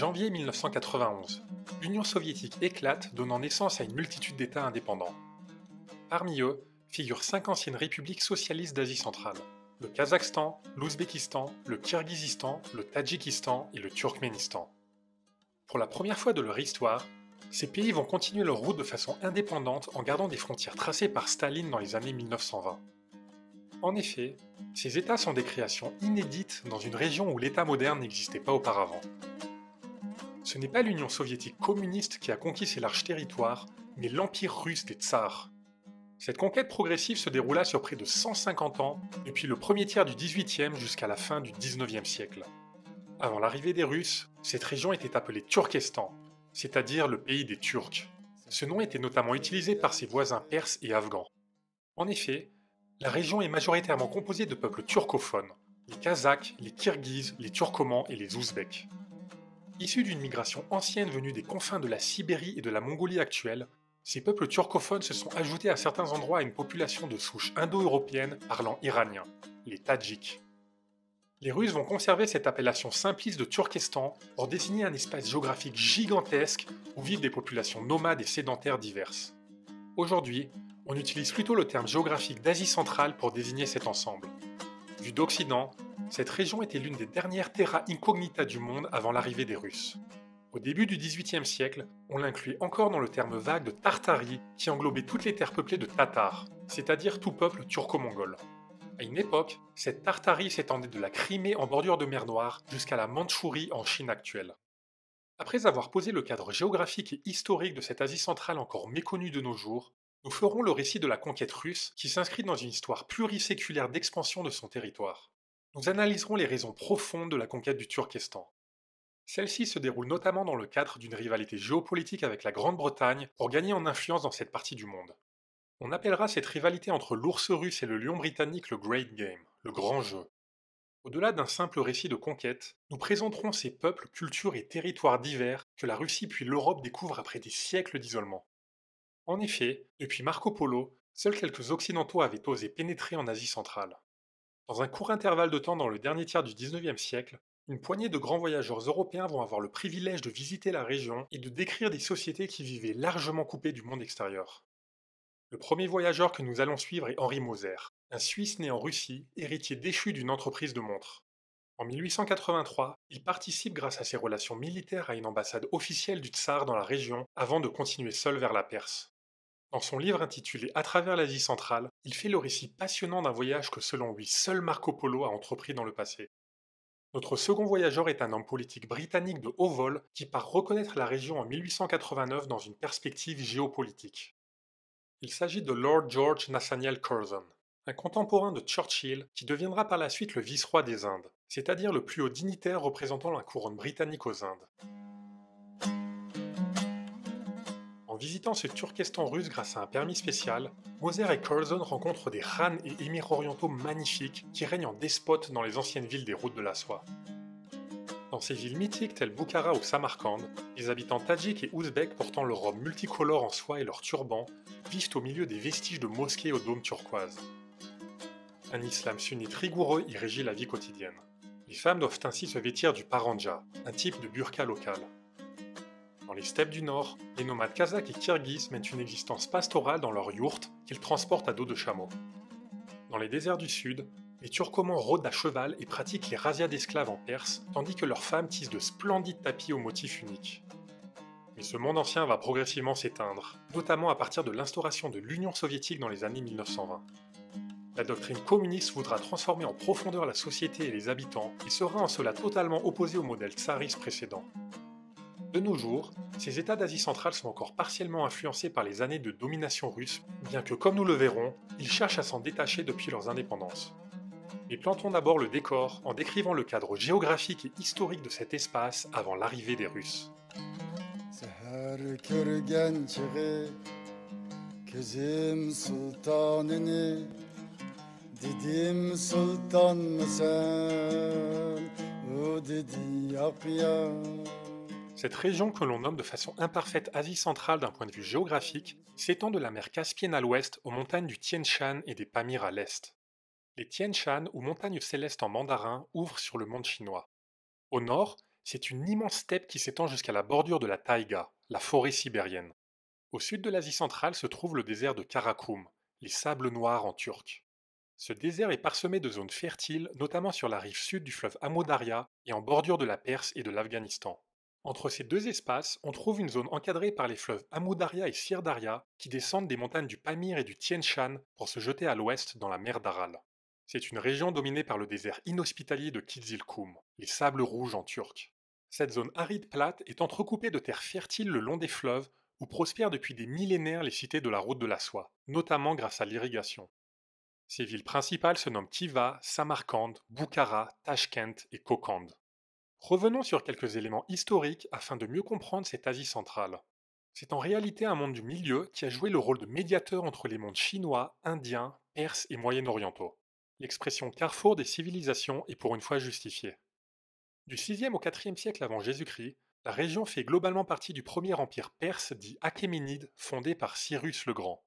Janvier 1991, l'Union soviétique éclate, donnant naissance à une multitude d'États indépendants. Parmi eux figurent cinq anciennes républiques socialistes d'Asie centrale le Kazakhstan, l'Ouzbékistan, le Kirghizistan, le Tadjikistan et le Turkménistan. Pour la première fois de leur histoire, ces pays vont continuer leur route de façon indépendante en gardant des frontières tracées par Staline dans les années 1920. En effet, ces États sont des créations inédites dans une région où l'État moderne n'existait pas auparavant. Ce n'est pas l'Union soviétique communiste qui a conquis ces larges territoires, mais l'Empire russe des tsars. Cette conquête progressive se déroula sur près de 150 ans, depuis le premier tiers du XVIIIe jusqu'à la fin du 19e siècle. Avant l'arrivée des Russes, cette région était appelée Turkestan, c'est-à-dire le pays des Turcs. Ce nom était notamment utilisé par ses voisins perses et afghans. En effet, la région est majoritairement composée de peuples turcophones, les Kazakhs, les Kirghizes, les Turcomans et les Ouzbeks. Issus d'une migration ancienne venue des confins de la Sibérie et de la Mongolie actuelle, ces peuples turcophones se sont ajoutés à certains endroits à une population de souche indo-européenne parlant iranien, les Tadjiks. Les Russes vont conserver cette appellation simpliste de Turkestan pour désigner un espace géographique gigantesque où vivent des populations nomades et sédentaires diverses. Aujourd'hui, on utilise plutôt le terme géographique d'Asie centrale pour désigner cet ensemble du d'Occident, cette région était l'une des dernières terra incognita du monde avant l'arrivée des Russes. Au début du XVIIIe siècle, on l'inclut encore dans le terme vague de Tartarie qui englobait toutes les terres peuplées de Tatars, c'est-à-dire tout peuple turco-mongol. À une époque, cette Tartarie s'étendait de la Crimée en bordure de mer Noire jusqu'à la Mandchourie en Chine actuelle. Après avoir posé le cadre géographique et historique de cette Asie centrale encore méconnue de nos jours, nous ferons le récit de la conquête russe qui s'inscrit dans une histoire pluriséculaire d'expansion de son territoire. Nous analyserons les raisons profondes de la conquête du Turkestan. Celle-ci se déroule notamment dans le cadre d'une rivalité géopolitique avec la Grande-Bretagne pour gagner en influence dans cette partie du monde. On appellera cette rivalité entre l'ours russe et le lion britannique le Great Game, le grand jeu. Au-delà d'un simple récit de conquête, nous présenterons ces peuples, cultures et territoires divers que la Russie puis l'Europe découvrent après des siècles d'isolement. En effet, depuis Marco Polo, seuls quelques Occidentaux avaient osé pénétrer en Asie centrale. Dans un court intervalle de temps dans le dernier tiers du XIXe siècle, une poignée de grands voyageurs européens vont avoir le privilège de visiter la région et de décrire des sociétés qui vivaient largement coupées du monde extérieur. Le premier voyageur que nous allons suivre est Henri Moser, un Suisse né en Russie, héritier déchu d'une entreprise de montres. En 1883, il participe grâce à ses relations militaires à une ambassade officielle du Tsar dans la région avant de continuer seul vers la Perse. Dans son livre intitulé À travers l'Asie centrale, il fait le récit passionnant d'un voyage que selon lui seul Marco Polo a entrepris dans le passé. Notre second voyageur est un homme politique britannique de haut vol qui part reconnaître la région en 1889 dans une perspective géopolitique. Il s'agit de Lord George Nathaniel Curzon, un contemporain de Churchill qui deviendra par la suite le vice-roi des Indes, c'est-à-dire le plus haut dignitaire représentant la couronne britannique aux Indes visitant ce Turkestan russe grâce à un permis spécial, Moser et Carlson rencontrent des rans et émirs orientaux magnifiques qui règnent en despotes dans les anciennes villes des routes de la soie. Dans ces villes mythiques telles Bukhara ou Samarkand, les habitants tadjiks et ouzbeks portant leurs robes multicolores en soie et leurs turbans vivent au milieu des vestiges de mosquées aux dômes turquoises. Un islam sunnite rigoureux y régit la vie quotidienne. Les femmes doivent ainsi se vêtir du paranja, un type de burqa local. Dans les steppes du Nord, les nomades kazakhs et kirghizes mènent une existence pastorale dans leurs yourtes qu'ils transportent à dos de chameaux. Dans les déserts du Sud, les Turcomans rôdent à cheval et pratiquent les razzias d'esclaves en Perse, tandis que leurs femmes tissent de splendides tapis aux motifs uniques. Mais ce monde ancien va progressivement s'éteindre, notamment à partir de l'instauration de l'Union soviétique dans les années 1920. La doctrine communiste voudra transformer en profondeur la société et les habitants, et sera en cela totalement opposée au modèle tsariste précédent. De nos jours, ces États d'Asie centrale sont encore partiellement influencés par les années de domination russe, bien que comme nous le verrons, ils cherchent à s'en détacher depuis leurs indépendances. Mais plantons d'abord le décor en décrivant le cadre géographique et historique de cet espace avant l'arrivée des Russes. Cette région que l'on nomme de façon imparfaite Asie centrale d'un point de vue géographique s'étend de la mer Caspienne à l'ouest aux montagnes du Tien Shan et des Pamirs à l'est. Les Tien Shan, ou montagnes célestes en mandarin, ouvrent sur le monde chinois. Au nord, c'est une immense steppe qui s'étend jusqu'à la bordure de la taïga, la forêt sibérienne. Au sud de l'Asie centrale se trouve le désert de Karakoum, les sables noirs en turc. Ce désert est parsemé de zones fertiles, notamment sur la rive sud du fleuve Amodaria et en bordure de la Perse et de l'Afghanistan. Entre ces deux espaces, on trouve une zone encadrée par les fleuves Amudarya et Sirdaria, qui descendent des montagnes du Pamir et du Tien Shan pour se jeter à l'ouest dans la mer d'Aral. C'est une région dominée par le désert inhospitalier de Kizilkum, les sables rouges en turc. Cette zone aride plate est entrecoupée de terres fertiles le long des fleuves où prospèrent depuis des millénaires les cités de la route de la soie, notamment grâce à l'irrigation. Ces villes principales se nomment Kiva, Samarkand, Bukhara, Tashkent et Kokand. Revenons sur quelques éléments historiques afin de mieux comprendre cette Asie centrale. C'est en réalité un monde du milieu qui a joué le rôle de médiateur entre les mondes chinois, indiens, perses et moyen-orientaux. L'expression carrefour des civilisations est pour une fois justifiée. Du 6e au 4e siècle avant Jésus-Christ, la région fait globalement partie du premier empire perse dit achéménide fondé par Cyrus le Grand.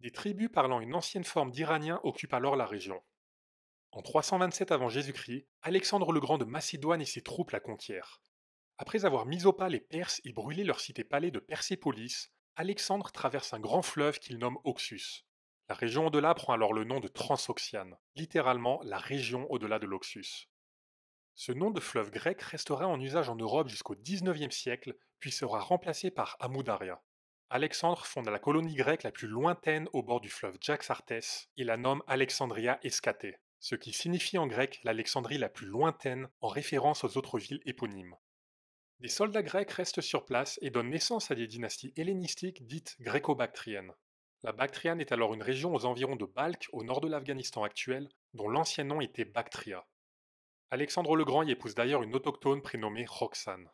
Des tribus parlant une ancienne forme d'iranien occupent alors la région. En 327 avant Jésus-Christ, Alexandre le Grand de Macédoine et ses troupes la contièrent. Après avoir mis au pas les Perses et brûlé leur cité-palais de Persépolis, Alexandre traverse un grand fleuve qu'il nomme Oxus. La région au-delà prend alors le nom de Transoxiane, littéralement la région au-delà de l'Oxus. Ce nom de fleuve grec restera en usage en Europe jusqu'au XIXe siècle, puis sera remplacé par Amoudaria. Alexandre fonde la colonie grecque la plus lointaine au bord du fleuve Jaxartes et la nomme Alexandria Escatée ce qui signifie en grec l'Alexandrie la plus lointaine en référence aux autres villes éponymes. Des soldats grecs restent sur place et donnent naissance à des dynasties hellénistiques dites gréco-bactriennes. La Bactriane est alors une région aux environs de Balkh, au nord de l'Afghanistan actuel, dont l'ancien nom était Bactria. Alexandre le Grand y épouse d'ailleurs une autochtone prénommée Roxane.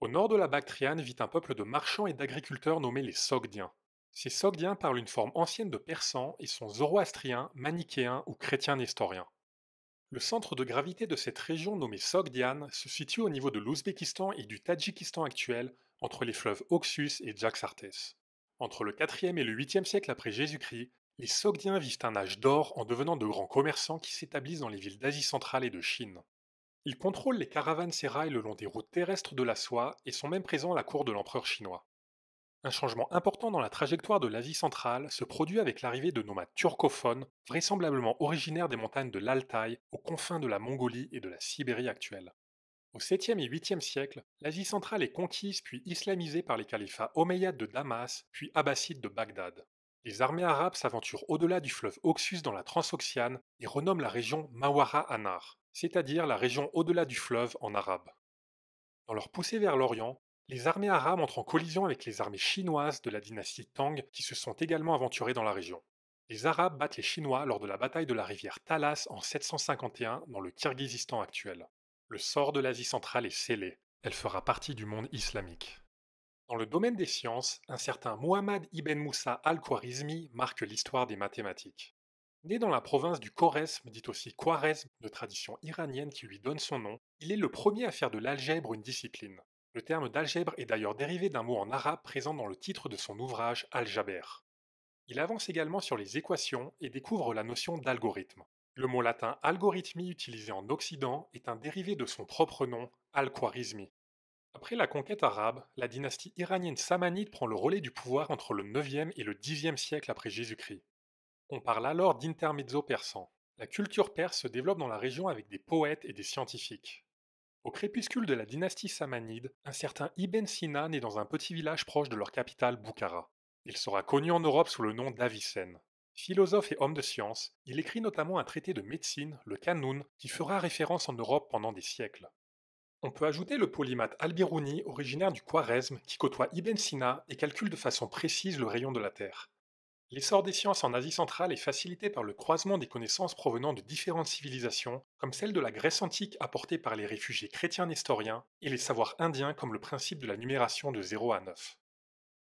Au nord de la Bactriane vit un peuple de marchands et d'agriculteurs nommés les Sogdiens, ces Sogdiens parlent une forme ancienne de persan et sont zoroastriens, manichéens ou chrétiens nestoriens. Le centre de gravité de cette région nommée Sogdiane se situe au niveau de l'Ouzbékistan et du Tadjikistan actuel, entre les fleuves Oxus et Jaxartes. Entre le 4e et le 8e siècle après Jésus-Christ, les Sogdiens vivent un âge d'or en devenant de grands commerçants qui s'établissent dans les villes d'Asie centrale et de Chine. Ils contrôlent les caravanes sérailles le long des routes terrestres de la soie et sont même présents à la cour de l'empereur chinois. Un changement important dans la trajectoire de l'Asie centrale se produit avec l'arrivée de nomades turcophones, vraisemblablement originaires des montagnes de l'Altaï, aux confins de la Mongolie et de la Sibérie actuelle. Au 7e et 8e siècle, l'Asie centrale est conquise puis islamisée par les califats omeyyades de Damas puis abbassides de Bagdad. Les armées arabes s'aventurent au-delà du fleuve Oxus dans la Transoxiane et renomment la région Mawara Anar, c'est-à-dire la région au-delà du fleuve en arabe. Dans leur poussée vers l'Orient, les armées arabes entrent en collision avec les armées chinoises de la dynastie Tang qui se sont également aventurées dans la région. Les Arabes battent les Chinois lors de la bataille de la rivière Talas en 751 dans le Kirghizistan actuel. Le sort de l'Asie centrale est scellé. Elle fera partie du monde islamique. Dans le domaine des sciences, un certain Muhammad ibn Moussa al-Khwarizmi marque l'histoire des mathématiques. Né dans la province du Khoresm, dit aussi Khwarezm, de tradition iranienne qui lui donne son nom, il est le premier à faire de l'algèbre une discipline. Le terme d'algèbre est d'ailleurs dérivé d'un mot en arabe présent dans le titre de son ouvrage al Il avance également sur les équations et découvre la notion d'algorithme. Le mot latin algorithmi, utilisé en Occident est un dérivé de son propre nom, al-Khwarizmi. Après la conquête arabe, la dynastie iranienne samanide prend le relais du pouvoir entre le 9e et le 10e siècle après Jésus-Christ. On parle alors d'intermezzo persan. La culture perse se développe dans la région avec des poètes et des scientifiques. Au crépuscule de la dynastie samanide, un certain Ibn Sina naît dans un petit village proche de leur capitale Boukhara. Il sera connu en Europe sous le nom d'Avicenne. Philosophe et homme de science, il écrit notamment un traité de médecine, le Canoun, qui fera référence en Europe pendant des siècles. On peut ajouter le polymathe Albiruni, originaire du Khwarezm, qui côtoie Ibn Sina et calcule de façon précise le rayon de la Terre. L'essor des sciences en Asie centrale est facilité par le croisement des connaissances provenant de différentes civilisations, comme celle de la Grèce antique apportée par les réfugiés chrétiens nestoriens, et les savoirs indiens comme le principe de la numération de 0 à 9.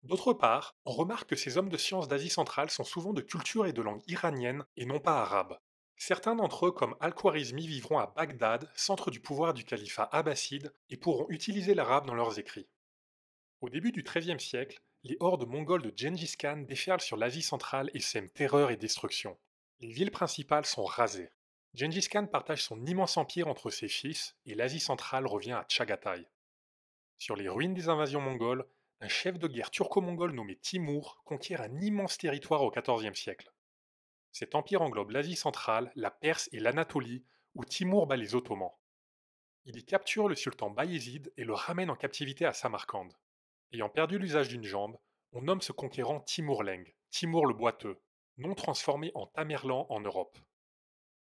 D'autre part, on remarque que ces hommes de science d'Asie centrale sont souvent de culture et de langue iranienne et non pas arabe. Certains d'entre eux, comme Al-Khwarizmi, vivront à Bagdad, centre du pouvoir du califat abbasside, et pourront utiliser l'arabe dans leurs écrits. Au début du XIIIe siècle, les hordes mongoles de Genghis Khan déferlent sur l'Asie centrale et sèment terreur et destruction. Les villes principales sont rasées. Genghis Khan partage son immense empire entre ses fils et l'Asie centrale revient à Chagatai. Sur les ruines des invasions mongoles, un chef de guerre turco-mongol nommé Timur conquiert un immense territoire au XIVe siècle. Cet empire englobe l'Asie centrale, la Perse et l'Anatolie, où Timur bat les Ottomans. Il y capture le sultan Bayezid et le ramène en captivité à Samarcande. Ayant perdu l'usage d'une jambe, on nomme ce conquérant Timurleng, Timur le boiteux, non transformé en Tamerlan en Europe.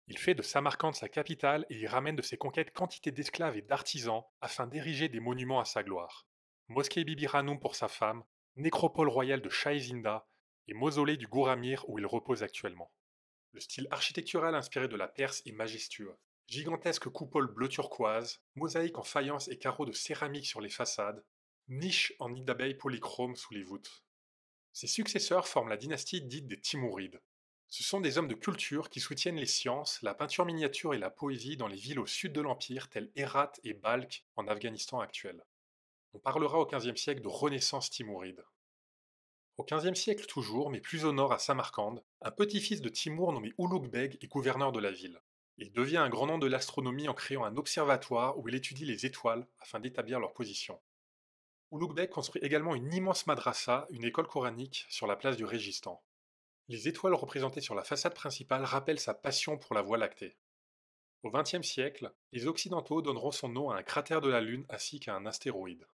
Il fait de Samarcande sa capitale et y ramène de ses conquêtes quantité d'esclaves et d'artisans afin d'ériger des monuments à sa gloire. Mosquée Bibiranum pour sa femme, nécropole royale de Shahizinda et mausolée du Gouramir où il repose actuellement. Le style architectural inspiré de la Perse est majestueux. Gigantesque coupole bleu turquoise, mosaïque en faïence et carreaux de céramique sur les façades, niche en nid d'abeilles polychromes sous les voûtes. Ses successeurs forment la dynastie dite des Timourides. Ce sont des hommes de culture qui soutiennent les sciences, la peinture miniature et la poésie dans les villes au sud de l'Empire telles Herat et Balkh en Afghanistan actuel. On parlera au XVe siècle de Renaissance timouride. Au XVe siècle toujours, mais plus au nord à Samarcande, un petit-fils de Timour nommé Ulugh Beg est gouverneur de la ville. Il devient un grand nom de l'astronomie en créant un observatoire où il étudie les étoiles afin d'établir leur position. Oulouk construit également une immense madrassa, une école coranique, sur la place du Régistan. Les étoiles représentées sur la façade principale rappellent sa passion pour la Voie lactée. Au XXe siècle, les Occidentaux donneront son nom à un cratère de la Lune ainsi qu'à un astéroïde.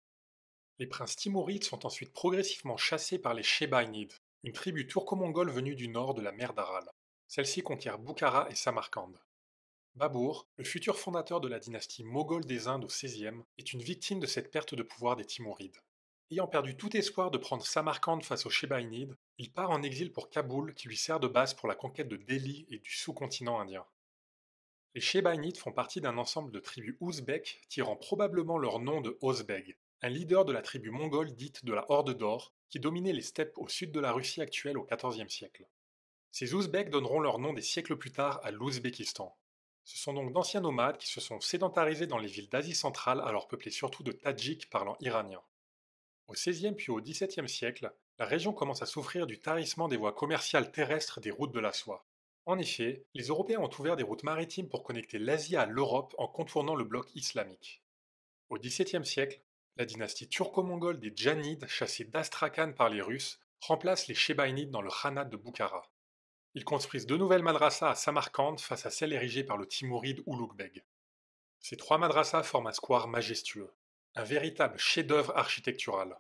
Les princes timourides sont ensuite progressivement chassés par les Shebaïnides, une tribu turco-mongole venue du nord de la mer d'Aral. Celle-ci conquiert Boukhara et Samarcande. Babur, le futur fondateur de la dynastie moghole des Indes au XVIe, est une victime de cette perte de pouvoir des Timourides. Ayant perdu tout espoir de prendre Samarcande face aux Shebaïnides, il part en exil pour Kaboul qui lui sert de base pour la conquête de Delhi et du sous-continent indien. Les Shebaïnides font partie d'un ensemble de tribus ouzbeks tirant probablement leur nom de Ozbeg, un leader de la tribu mongole dite de la Horde d'Or, qui dominait les steppes au sud de la Russie actuelle au XIVe siècle. Ces Ouzbèques donneront leur nom des siècles plus tard à l'Ouzbékistan. Ce sont donc d'anciens nomades qui se sont sédentarisés dans les villes d'Asie centrale, alors peuplées surtout de Tadjiks parlant iranien. Au XVIe puis au XVIIe siècle, la région commence à souffrir du tarissement des voies commerciales terrestres des routes de la soie. En effet, les Européens ont ouvert des routes maritimes pour connecter l'Asie à l'Europe en contournant le bloc islamique. Au XVIIe siècle, la dynastie turco-mongole des Djanides, chassée d'Astrakhan par les Russes, remplace les Shebaïnides dans le Khanat de Bukhara. Ils construisent deux nouvelles madrassas à Samarcande face à celles érigée par le Timouride Ouloug Ces trois madrassas forment un square majestueux, un véritable chef-d'œuvre architectural.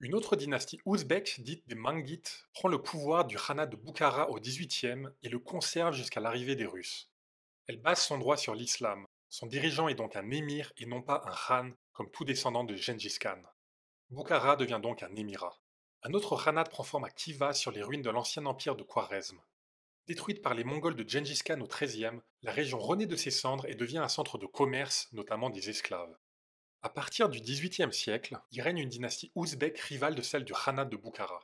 Une autre dynastie ouzbek, dite des Mangites, prend le pouvoir du Khanat de Bukhara au XVIIIe et le conserve jusqu'à l'arrivée des Russes. Elle base son droit sur l'islam. Son dirigeant est donc un émir et non pas un khan, comme tout descendant de Gengis Khan. Bukhara devient donc un émirat un autre khanat prend forme à Kiva sur les ruines de l'ancien empire de Khwarezm. Détruite par les Mongols de Gengis Khan au XIIIe, la région renaît de ses cendres et devient un centre de commerce, notamment des esclaves. À partir du XVIIIe siècle, y règne une dynastie ouzbek rivale de celle du khanat de Bukhara.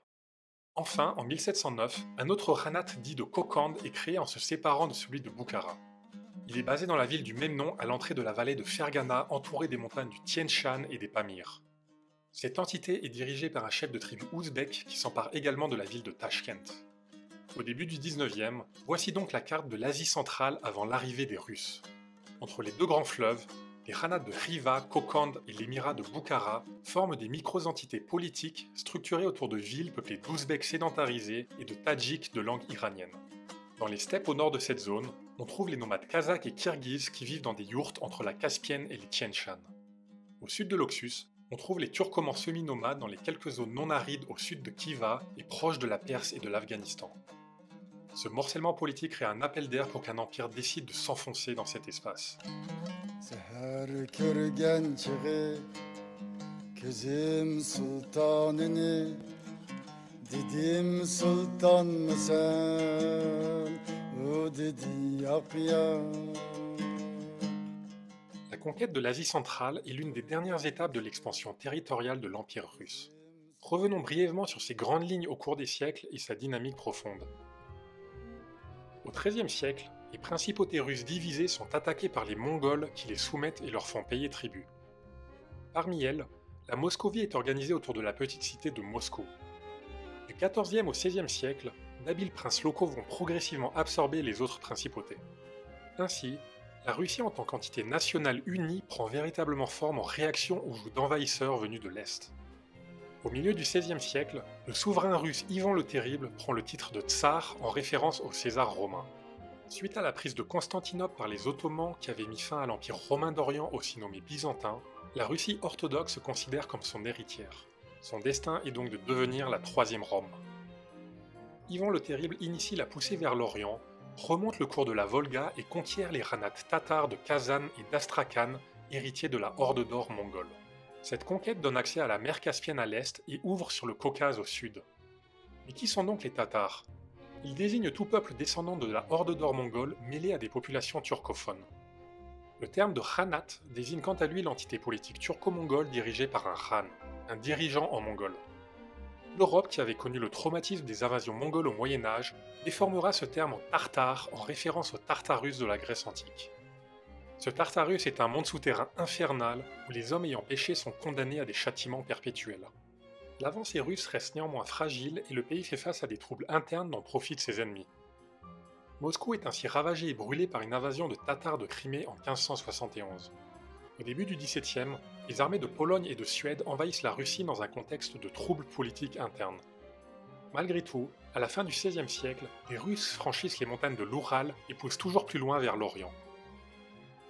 Enfin, en 1709, un autre khanat dit de Kokand est créé en se séparant de celui de Bukhara. Il est basé dans la ville du même nom à l'entrée de la vallée de Fergana entourée des montagnes du Tien Shan et des Pamirs. Cette entité est dirigée par un chef de tribu ouzbek qui s'empare également de la ville de Tashkent. Au début du 19e, voici donc la carte de l'Asie centrale avant l'arrivée des Russes. Entre les deux grands fleuves, les Khanats de Riva, Kokand et l'émirat de Bukhara forment des micro-entités politiques structurées autour de villes peuplées d'Ouzbeks sédentarisés et de Tadjiks de langue iranienne. Dans les steppes au nord de cette zone, on trouve les nomades kazakhs et kirghizes qui vivent dans des yourtes entre la Caspienne et les Tian Shan. Au sud de l'Oxus, on trouve les Turcomans semi-nomades dans les quelques zones non arides au sud de Kiva et proches de la Perse et de l'Afghanistan. Ce morcellement politique crée un appel d'air pour qu'un empire décide de s'enfoncer dans cet espace. La conquête de l'Asie centrale est l'une des dernières étapes de l'expansion territoriale de l'Empire russe. Revenons brièvement sur ses grandes lignes au cours des siècles et sa dynamique profonde. Au XIIIe siècle, les principautés russes divisées sont attaquées par les Mongols qui les soumettent et leur font payer tribut. Parmi elles, la Moscovie est organisée autour de la petite cité de Moscou. Du XIVe au XVIe siècle, d'habiles princes locaux vont progressivement absorber les autres principautés. Ainsi, la Russie en tant qu'entité nationale unie prend véritablement forme en réaction aux joues d'envahisseurs venus de l'Est. Au milieu du XVIe siècle, le souverain russe Ivan le Terrible prend le titre de tsar en référence au César romain. Suite à la prise de Constantinople par les Ottomans qui avaient mis fin à l'Empire romain d'Orient aussi nommé byzantin, la Russie orthodoxe se considère comme son héritière. Son destin est donc de devenir la troisième Rome. Ivan le Terrible initie la poussée vers l'Orient remonte le cours de la Volga et conquiert les ranats tatars de Kazan et d'Astrakhan, héritiers de la Horde d'or mongole. Cette conquête donne accès à la mer Caspienne à l'est et ouvre sur le Caucase au sud. Mais qui sont donc les Tatars Ils désignent tout peuple descendant de la Horde d'or mongole mêlée à des populations turcophones. Le terme de Khanat désigne quant à lui l'entité politique turco-mongole dirigée par un Khan, un dirigeant en mongol l'Europe qui avait connu le traumatisme des invasions mongoles au Moyen Âge déformera ce terme en tartare en référence au Tartarus de la Grèce antique. Ce Tartarus est un monde souterrain infernal où les hommes ayant péché sont condamnés à des châtiments perpétuels. L'avancée russe reste néanmoins fragile et le pays fait face à des troubles internes dont profitent ses ennemis. Moscou est ainsi ravagé et brûlé par une invasion de Tatars de Crimée en 1571. Au début du XVIIe, les armées de Pologne et de Suède envahissent la Russie dans un contexte de troubles politiques internes. Malgré tout, à la fin du XVIe siècle, les Russes franchissent les montagnes de l'Oural et poussent toujours plus loin vers l'Orient.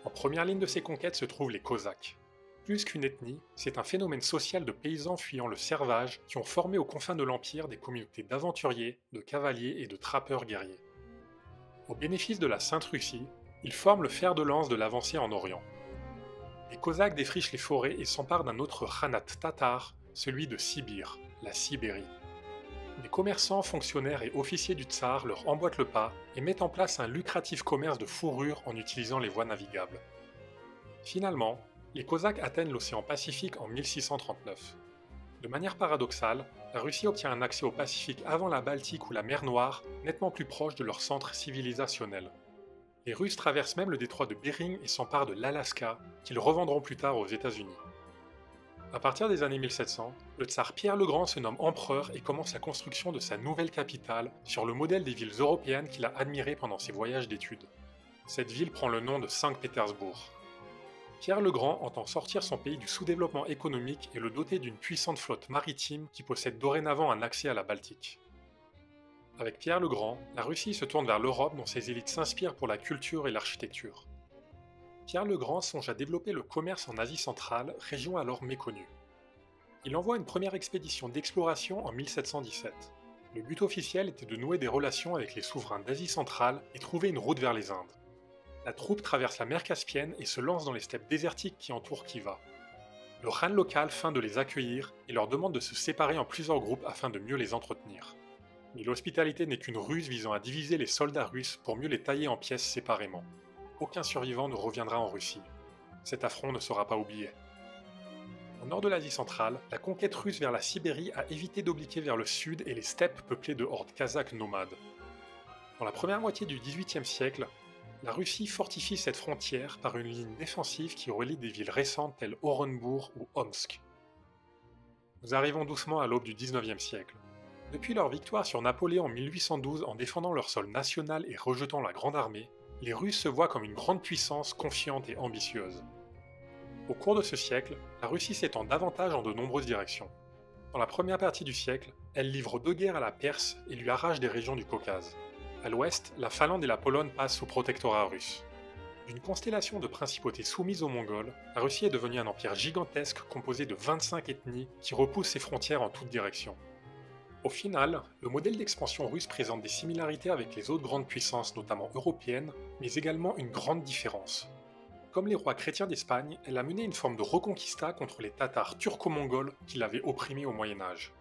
En première ligne de ces conquêtes se trouvent les Cosaques. Plus qu'une ethnie, c'est un phénomène social de paysans fuyant le servage qui ont formé aux confins de l'Empire des communautés d'aventuriers, de cavaliers et de trappeurs guerriers. Au bénéfice de la Sainte Russie, ils forment le fer de lance de l'avancée en Orient. Les Cosaques défrichent les forêts et s'emparent d'un autre khanat tatar, celui de Sibir, la Sibérie. Des commerçants, fonctionnaires et officiers du tsar leur emboîtent le pas et mettent en place un lucratif commerce de fourrures en utilisant les voies navigables. Finalement, les Cosaques atteignent l'océan Pacifique en 1639. De manière paradoxale, la Russie obtient un accès au Pacifique avant la Baltique ou la mer Noire, nettement plus proche de leur centre civilisationnel. Les Russes traversent même le détroit de Bering et s'emparent de l'Alaska, qu'ils revendront plus tard aux États-Unis. À partir des années 1700, le tsar Pierre le Grand se nomme empereur et commence la construction de sa nouvelle capitale sur le modèle des villes européennes qu'il a admirées pendant ses voyages d'études. Cette ville prend le nom de Saint-Pétersbourg. Pierre le Grand entend sortir son pays du sous-développement économique et le doter d'une puissante flotte maritime qui possède dorénavant un accès à la Baltique. Avec Pierre le Grand, la Russie se tourne vers l'Europe dont ses élites s'inspirent pour la culture et l'architecture. Pierre le Grand songe à développer le commerce en Asie centrale, région alors méconnue. Il envoie une première expédition d'exploration en 1717. Le but officiel était de nouer des relations avec les souverains d'Asie centrale et trouver une route vers les Indes. La troupe traverse la mer Caspienne et se lance dans les steppes désertiques qui entourent Kiva. Le Khan local feint de les accueillir et leur demande de se séparer en plusieurs groupes afin de mieux les entretenir mais l'hospitalité n'est qu'une ruse visant à diviser les soldats russes pour mieux les tailler en pièces séparément. Aucun survivant ne reviendra en Russie. Cet affront ne sera pas oublié. Au nord de l'Asie centrale, la conquête russe vers la Sibérie a évité d'obliquer vers le sud et les steppes peuplées de hordes kazakhs nomades. Dans la première moitié du XVIIIe siècle, la Russie fortifie cette frontière par une ligne défensive qui relie des villes récentes telles Orenbourg ou Omsk. Nous arrivons doucement à l'aube du XIXe siècle. Depuis leur victoire sur Napoléon en 1812 en défendant leur sol national et rejetant la Grande Armée, les Russes se voient comme une grande puissance confiante et ambitieuse. Au cours de ce siècle, la Russie s'étend davantage en de nombreuses directions. Dans la première partie du siècle, elle livre deux guerres à la Perse et lui arrache des régions du Caucase. À l'ouest, la Finlande et la Pologne passent sous protectorat russe. D'une constellation de principautés soumises aux Mongols, la Russie est devenue un empire gigantesque composé de 25 ethnies qui repoussent ses frontières en toutes directions. Au final, le modèle d'expansion russe présente des similarités avec les autres grandes puissances, notamment européennes, mais également une grande différence. Comme les rois chrétiens d'Espagne, elle a mené une forme de reconquista contre les Tatars turco-mongols qui l'avaient opprimée au Moyen Âge.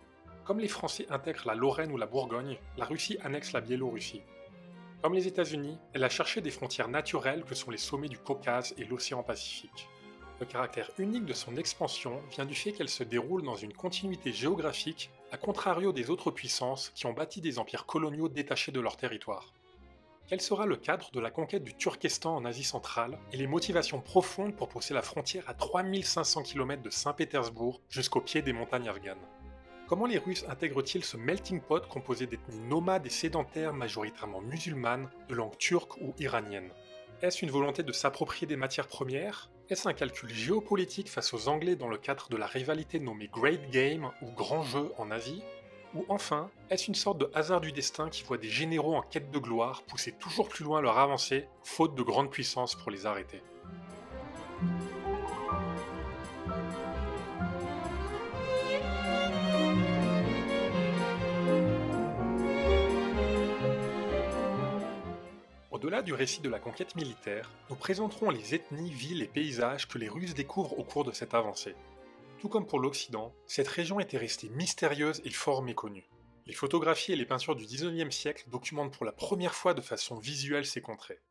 Comme les Français intègrent la Lorraine ou la Bourgogne, la Russie annexe la Biélorussie. Comme les États-Unis, elle a cherché des frontières naturelles que sont les sommets du Caucase et l'océan Pacifique. Le caractère unique de son expansion vient du fait qu'elle se déroule dans une continuité géographique à contrario des autres puissances qui ont bâti des empires coloniaux détachés de leur territoire. Quel sera le cadre de la conquête du Turkestan en Asie centrale et les motivations profondes pour pousser la frontière à 3500 km de Saint-Pétersbourg jusqu'au pied des montagnes afghanes Comment les Russes intègrent-ils ce melting pot composé d'ethnies nomades et sédentaires majoritairement musulmanes, de langue turque ou iranienne Est-ce une volonté de s'approprier des matières premières est-ce un calcul géopolitique face aux Anglais dans le cadre de la rivalité nommée Great Game ou Grand Jeu en Asie Ou enfin, est-ce une sorte de hasard du destin qui voit des généraux en quête de gloire pousser toujours plus loin leur avancée, faute de grande puissance pour les arrêter Au-delà du récit de la conquête militaire, nous présenterons les ethnies, villes et paysages que les Russes découvrent au cours de cette avancée. Tout comme pour l'Occident, cette région était restée mystérieuse et fort méconnue. Les photographies et les peintures du 19e siècle documentent pour la première fois de façon visuelle ces contrées.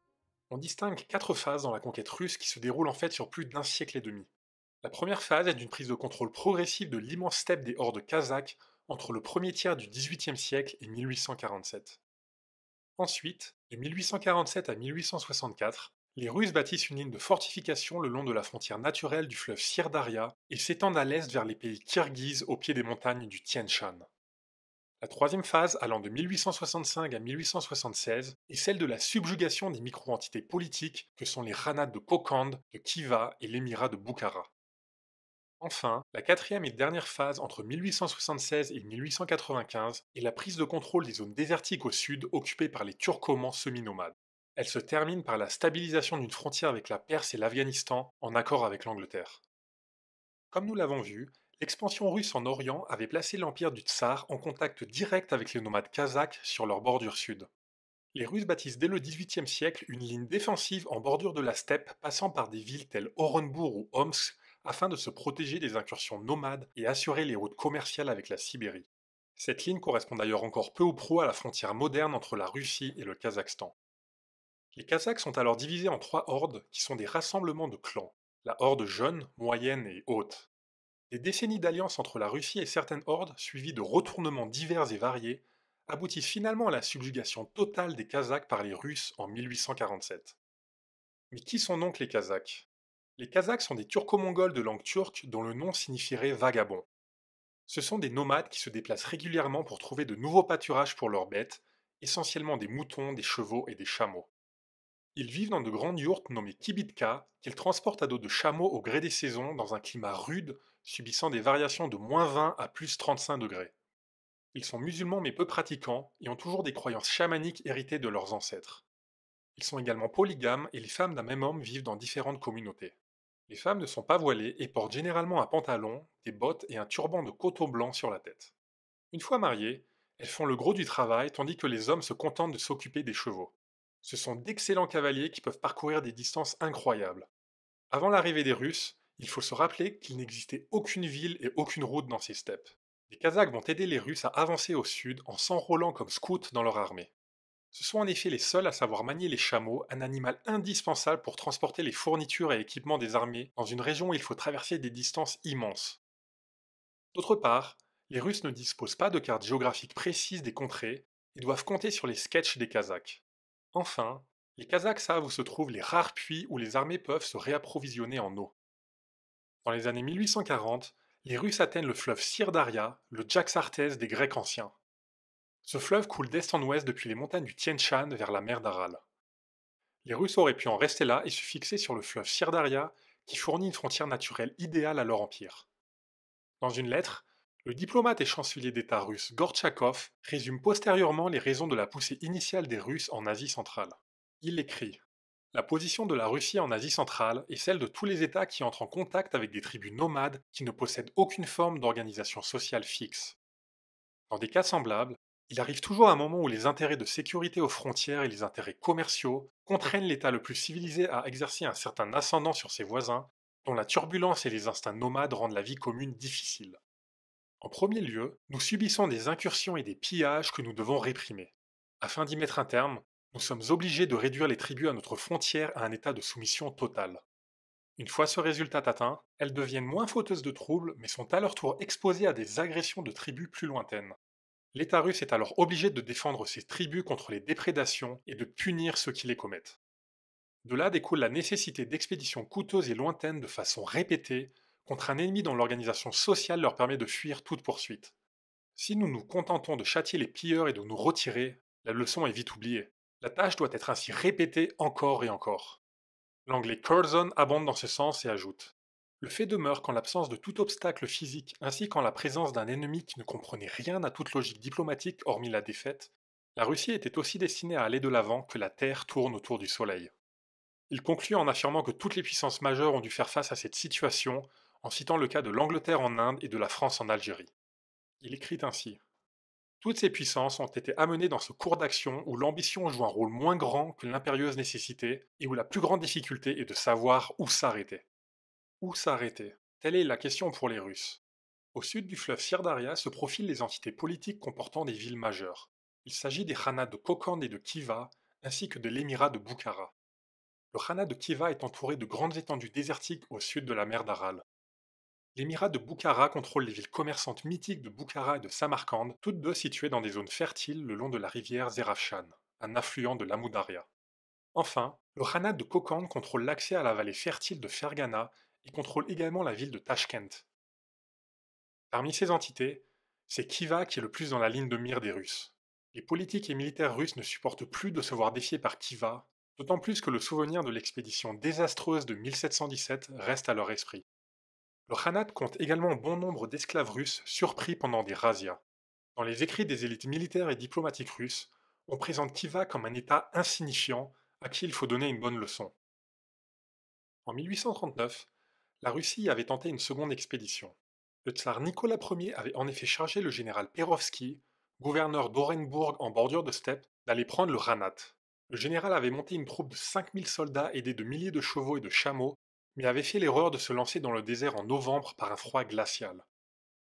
On distingue quatre phases dans la conquête russe qui se déroulent en fait sur plus d'un siècle et demi. La première phase est d'une prise de contrôle progressive de l'immense steppe des hordes kazakhs entre le premier tiers du XVIIIe siècle et 1847. Ensuite, de 1847 à 1864, les Russes bâtissent une ligne de fortification le long de la frontière naturelle du fleuve Sirdaria et s'étendent à l'est vers les pays kirghizes au pied des montagnes du Tien Shan. La troisième phase, allant de 1865 à 1876, est celle de la subjugation des micro-entités politiques que sont les ranats de Kokand, de Kiva et l'émirat de Bukhara. Enfin, la quatrième et dernière phase entre 1876 et 1895 est la prise de contrôle des zones désertiques au sud occupées par les Turcomans semi-nomades. Elle se termine par la stabilisation d'une frontière avec la Perse et l'Afghanistan en accord avec l'Angleterre. Comme nous l'avons vu, l'expansion russe en Orient avait placé l'empire du Tsar en contact direct avec les nomades kazakhs sur leur bordure sud. Les Russes bâtissent dès le XVIIIe siècle une ligne défensive en bordure de la steppe passant par des villes telles Orenbourg ou Omsk afin de se protéger des incursions nomades et assurer les routes commerciales avec la Sibérie. Cette ligne correspond d'ailleurs encore peu ou prou à la frontière moderne entre la Russie et le Kazakhstan. Les Kazakhs sont alors divisés en trois hordes qui sont des rassemblements de clans, la horde jeune, moyenne et haute. Des décennies d'alliances entre la Russie et certaines hordes, suivies de retournements divers et variés, aboutissent finalement à la subjugation totale des Kazakhs par les Russes en 1847. Mais qui sont donc les Kazakhs les Kazakhs sont des turco-mongols de langue turque dont le nom signifierait vagabond. Ce sont des nomades qui se déplacent régulièrement pour trouver de nouveaux pâturages pour leurs bêtes, essentiellement des moutons, des chevaux et des chameaux. Ils vivent dans de grandes yourtes nommées kibitka, qu'ils transportent à dos de chameaux au gré des saisons dans un climat rude, subissant des variations de moins 20 à plus 35 degrés. Ils sont musulmans mais peu pratiquants et ont toujours des croyances chamaniques héritées de leurs ancêtres. Ils sont également polygames et les femmes d'un même homme vivent dans différentes communautés. Les femmes ne sont pas voilées et portent généralement un pantalon, des bottes et un turban de coton blanc sur la tête. Une fois mariées, elles font le gros du travail tandis que les hommes se contentent de s'occuper des chevaux. Ce sont d'excellents cavaliers qui peuvent parcourir des distances incroyables. Avant l'arrivée des Russes, il faut se rappeler qu'il n'existait aucune ville et aucune route dans ces steppes. Les Kazakhs vont aider les Russes à avancer au sud en s'enrôlant comme scouts dans leur armée. Ce sont en effet les seuls à savoir manier les chameaux, un animal indispensable pour transporter les fournitures et équipements des armées dans une région où il faut traverser des distances immenses. D'autre part, les Russes ne disposent pas de cartes géographiques précises des contrées et doivent compter sur les sketchs des Kazakhs. Enfin, les Kazakhs savent où se trouvent les rares puits où les armées peuvent se réapprovisionner en eau. Dans les années 1840, les Russes atteignent le fleuve Sirdaria, le Jaxartès des Grecs anciens. Ce fleuve coule d'est en ouest depuis les montagnes du Tien Shan vers la mer d'Aral. Les Russes auraient pu en rester là et se fixer sur le fleuve Sirdaria, qui fournit une frontière naturelle idéale à leur empire. Dans une lettre, le diplomate et chancelier d'État russe Gorchakov résume postérieurement les raisons de la poussée initiale des Russes en Asie centrale. Il écrit La position de la Russie en Asie centrale est celle de tous les États qui entrent en contact avec des tribus nomades qui ne possèdent aucune forme d'organisation sociale fixe. Dans des cas semblables, il arrive toujours un moment où les intérêts de sécurité aux frontières et les intérêts commerciaux contraignent l'État le plus civilisé à exercer un certain ascendant sur ses voisins, dont la turbulence et les instincts nomades rendent la vie commune difficile. En premier lieu, nous subissons des incursions et des pillages que nous devons réprimer. Afin d'y mettre un terme, nous sommes obligés de réduire les tribus à notre frontière à un état de soumission totale. Une fois ce résultat atteint, elles deviennent moins fauteuses de troubles, mais sont à leur tour exposées à des agressions de tribus plus lointaines. L'État russe est alors obligé de défendre ses tribus contre les déprédations et de punir ceux qui les commettent. De là découle la nécessité d'expéditions coûteuses et lointaines de façon répétée contre un ennemi dont l'organisation sociale leur permet de fuir toute poursuite. Si nous nous contentons de châtier les pilleurs et de nous retirer, la leçon est vite oubliée. La tâche doit être ainsi répétée encore et encore. L'anglais Curzon abonde dans ce sens et ajoute le fait demeure qu'en l'absence de tout obstacle physique ainsi qu'en la présence d'un ennemi qui ne comprenait rien à toute logique diplomatique hormis la défaite, la Russie était aussi destinée à aller de l'avant que la Terre tourne autour du Soleil. Il conclut en affirmant que toutes les puissances majeures ont dû faire face à cette situation en citant le cas de l'Angleterre en Inde et de la France en Algérie. Il écrit ainsi Toutes ces puissances ont été amenées dans ce cours d'action où l'ambition joue un rôle moins grand que l'impérieuse nécessité et où la plus grande difficulté est de savoir où s'arrêter. Où s'arrêter Telle est la question pour les Russes. Au sud du fleuve Sirdaria se profilent les entités politiques comportant des villes majeures. Il s'agit des khanats de Kokand et de Kiva, ainsi que de l'émirat de Bukhara. Le khanat de Kiva est entouré de grandes étendues désertiques au sud de la mer d'Aral. L'émirat de Bukhara contrôle les villes commerçantes mythiques de Bukhara et de Samarkand, toutes deux situées dans des zones fertiles le long de la rivière Zerafshan, un affluent de l'Amoudaria. Enfin, le khanat de Kokand contrôle l'accès à la vallée fertile de Fergana il contrôle également la ville de Tashkent. Parmi ces entités, c'est Kiva qui est le plus dans la ligne de mire des Russes. Les politiques et militaires russes ne supportent plus de se voir défiés par Kiva, d'autant plus que le souvenir de l'expédition désastreuse de 1717 reste à leur esprit. Le Khanat compte également bon nombre d'esclaves russes surpris pendant des razzias. Dans les écrits des élites militaires et diplomatiques russes, on présente Kiva comme un État insignifiant à qui il faut donner une bonne leçon. En 1839, la Russie avait tenté une seconde expédition. Le tsar Nicolas Ier avait en effet chargé le général Perovski, gouverneur d'Orenbourg en bordure de steppe, d'aller prendre le Ranat. Le général avait monté une troupe de 5000 soldats aidés de milliers de chevaux et de chameaux, mais avait fait l'erreur de se lancer dans le désert en novembre par un froid glacial.